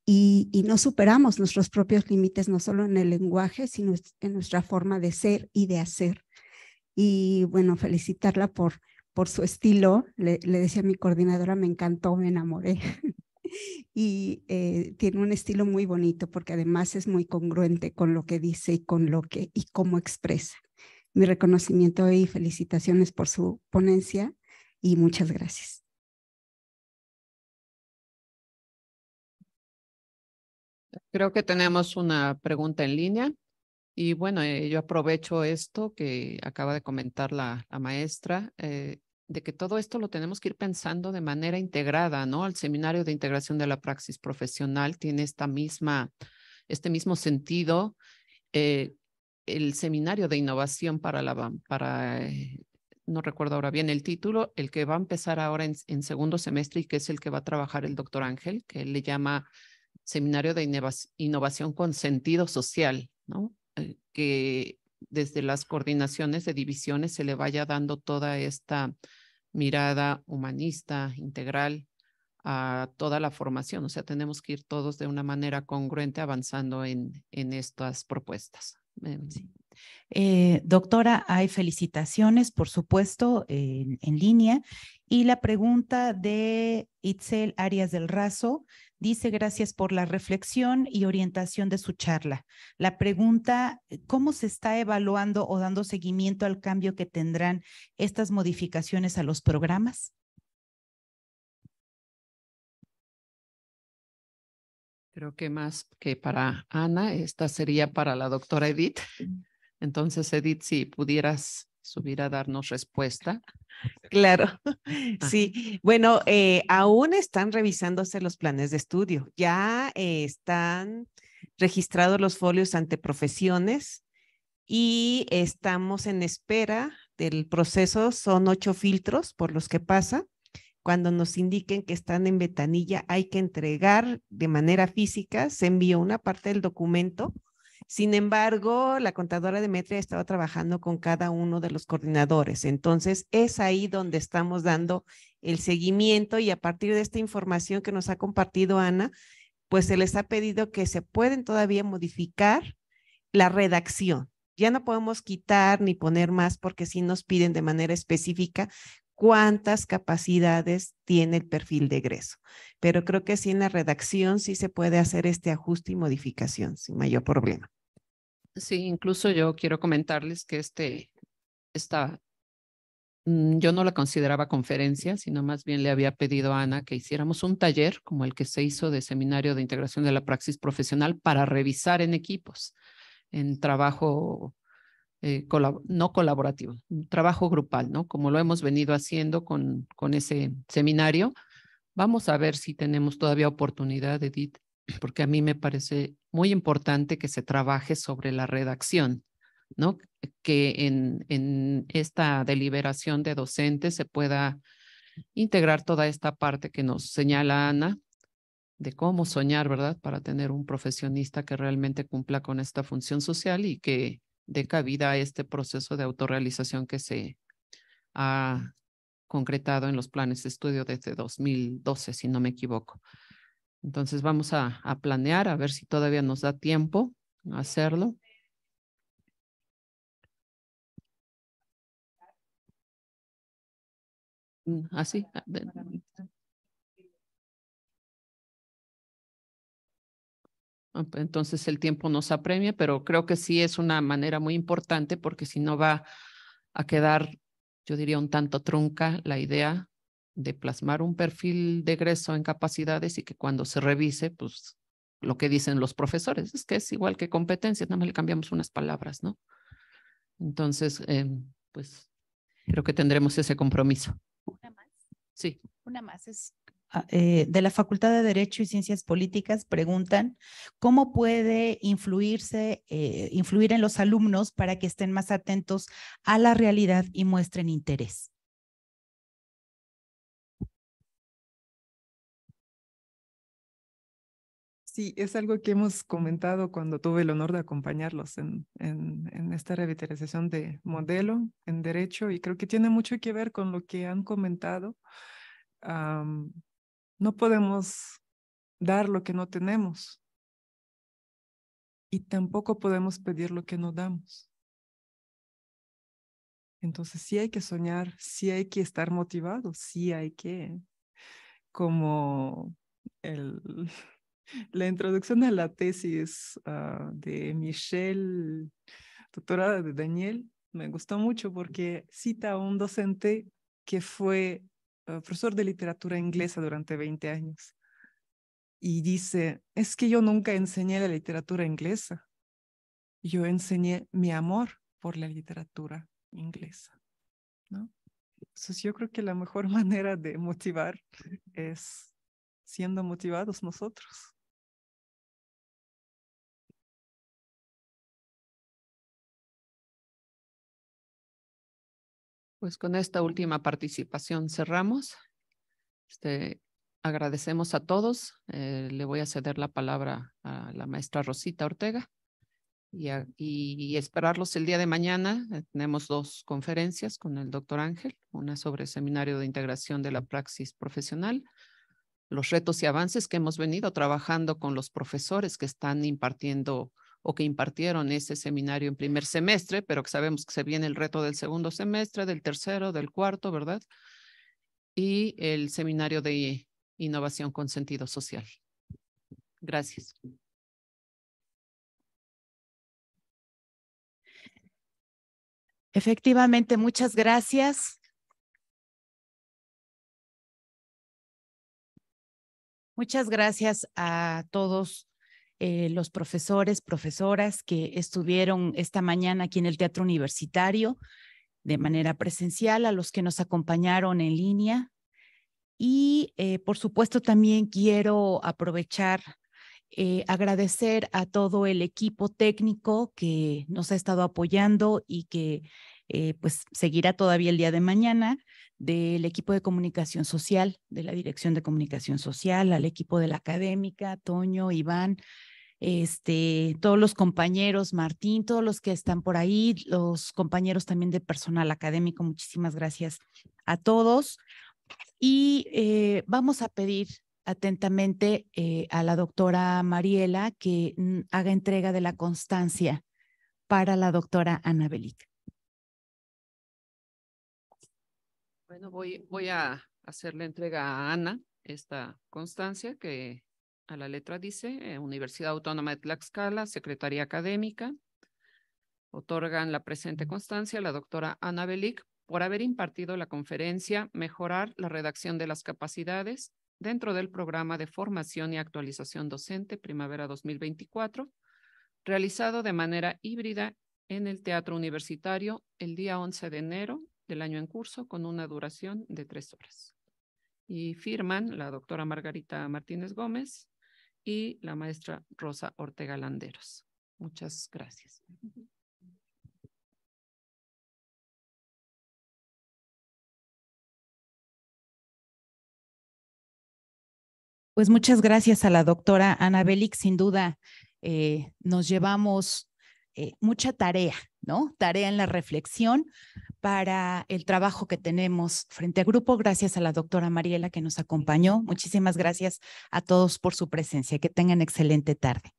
y, no superamos nuestros propios límites, no solo en el lenguaje, sino en nuestra forma de ser y de hacer. Y bueno, felicitarla por, por su estilo. Le, decía a mi coordinadora, me encantó, me enamoré. y eh, tiene un estilo muy bonito porque además es muy congruente con lo que dice y con lo que y cómo expresa. Mi reconocimiento y felicitaciones por su ponencia y muchas gracias. Creo que tenemos una pregunta en línea. Y bueno, eh, yo aprovecho esto que acaba de comentar la, maestra, eh, de que todo esto lo tenemos que ir pensando de manera integrada, ¿no? El seminario de integración de la praxis profesional tiene esta misma, este mismo sentido. Eh, el seminario de innovación para la, para, no recuerdo ahora bien el título, el que va a empezar ahora en, segundo semestre y que es el que va a trabajar el doctor Ángel, que le llama seminario de innovación con sentido social, ¿no? Eh, que desde las coordinaciones de divisiones se le vaya dando toda esta mirada humanista, integral a toda la formación. O sea, tenemos que ir todos de una manera congruente avanzando en, estas propuestas. Eh, eh, doctora, hay felicitaciones, por supuesto, en, en, línea. Y la pregunta de Itzel Arias del Razo Dice, gracias por la reflexión y orientación de su charla. La pregunta, eh, ¿cómo se está evaluando o dando seguimiento al cambio que tendrán estas modificaciones a los programas? Creo que más que para Ana, esta sería para la doctora Edith. Entonces, Edith, si pudieras subir a darnos respuesta. Claro, sí. Bueno, eh, aún están revisándose los planes de estudio. Ya están registrados los folios ante profesiones y estamos en espera del proceso. Son ocho filtros por los que pasa. Cuando nos indiquen que están en ventanilla, hay que entregar de manera física, se envió una parte del documento sin embargo, la contadora Demetria ha trabajando con cada uno de los coordinadores. Entonces, es ahí donde estamos dando el seguimiento y a partir de esta información que nos ha compartido Ana, pues se les ha pedido que se pueden todavía modificar la redacción. Ya no podemos quitar ni poner más porque sí nos piden de manera específica cuántas capacidades tiene el perfil de egreso. Pero creo que sí en la redacción sí se puede hacer este ajuste y modificación sin mayor problema. Sí, incluso yo quiero comentarles que este, esta, mm, yo no la consideraba conferencia, sino más bien le había pedido a Ana que hiciéramos un taller como el que se hizo de seminario de integración de la praxis profesional para revisar en equipos, en trabajo eh, no colaborativo, trabajo grupal, ¿no? Como lo hemos venido haciendo con, con ese seminario. Vamos a ver si tenemos todavía oportunidad, Edith, porque a mí me parece muy importante que se trabaje sobre la redacción, Que en, en esta deliberación de docentes se pueda integrar toda esta parte que nos señala Ana de cómo soñar, ¿verdad? Para tener un profesionista que realmente cumpla con esta función social y que dé cabida a este proceso de autorrealización que se ha concretado en los planes de estudio desde 2012, si no me equivoco. Entonces vamos a, planear, a ver si todavía nos da tiempo a hacerlo. Mm, así. Ah, ah, pues, entonces el tiempo nos apremia, pero creo que sí es una manera muy importante porque si no va a quedar, yo diría, un tanto trunca la idea de plasmar un perfil de egreso en capacidades y que cuando se revise, pues lo que dicen los profesores, es que es igual que competencias, nada más le cambiamos unas palabras, ¿no? Entonces, em, pues creo que tendremos ese compromiso. Una más. Sí. Una más es ah, eh, de la Facultad de Derecho y Ciencias Políticas preguntan cómo puede influirse, eh, influir en los alumnos para que estén más atentos a la realidad y muestren interés. Sí, es algo que hemos comentado cuando tuve el honor de acompañarlos en, esta revitalización de modelo en derecho y creo que tiene mucho que ver con lo que han comentado. no podemos dar lo que no tenemos y tampoco podemos pedir lo que no damos. Entonces sí hay que soñar, sí hay que estar motivado, sí hay que, como el la introducción a la tesis ah, de Michelle, doctorada de Daniel, me gustó mucho porque cita a un docente que fue ah, profesor de literatura inglesa durante 20 años. Y dice, es que yo nunca enseñé la literatura inglesa. Yo enseñé mi amor por la literatura inglesa. ¿no? Entonces yo creo que la mejor manera de motivar es siendo motivados nosotros. Pues con esta última participación cerramos. Este, agradecemos a todos. Eh, le voy a ceder la palabra a la maestra Rosita Ortega y, y, esperarlos el día de mañana. Eh, tenemos dos conferencias con el doctor Ángel, una sobre seminario de integración de la praxis profesional, los retos y avances que hemos venido trabajando con los profesores que están impartiendo o que impartieron ese seminario en primer semestre, pero que sabemos que se viene el reto del segundo semestre, del tercero, del cuarto, ¿verdad? Y el seminario de innovación con sentido social. Gracias. Efectivamente, muchas gracias. Muchas gracias a todos eh, los profesores, profesoras que estuvieron esta mañana aquí en el Teatro Universitario de manera presencial, a los que nos acompañaron en línea. Y eh, por supuesto también quiero aprovechar, eh, agradecer a todo el equipo técnico que nos ha estado apoyando y que pues seguirá todavía el día de mañana del equipo de comunicación social, de la Dirección de Comunicación Social, al equipo de la académica, Toño, Iván, este, todos los compañeros, Martín, todos los que están por ahí, los compañeros también de personal académico, muchísimas gracias a todos. Y eh, vamos a pedir atentamente eh, a la doctora Mariela que haga entrega de la constancia para la doctora Ana Bueno, voy, a hacerle entrega a Ana esta constancia que a la letra dice eh, Universidad Autónoma de Tlaxcala, Secretaría Académica. Otorgan la presente constancia a la doctora Ana Belic por haber impartido la conferencia Mejorar la redacción de las capacidades dentro del programa de formación y actualización docente Primavera 2024, realizado de manera híbrida en el Teatro Universitario el día 11 de enero del año en curso con una duración de tres horas. Y firman la doctora Margarita Martínez Gómez y la maestra Rosa Ortega Landeros. Muchas gracias. Pues muchas gracias a la doctora Ana Bélic, Sin duda, eh, nos llevamos eh, mucha tarea, ¿no? Tarea en la reflexión para el trabajo que tenemos frente al grupo. Gracias a la doctora Mariela que nos acompañó. Muchísimas gracias a todos por su presencia. Que tengan excelente tarde.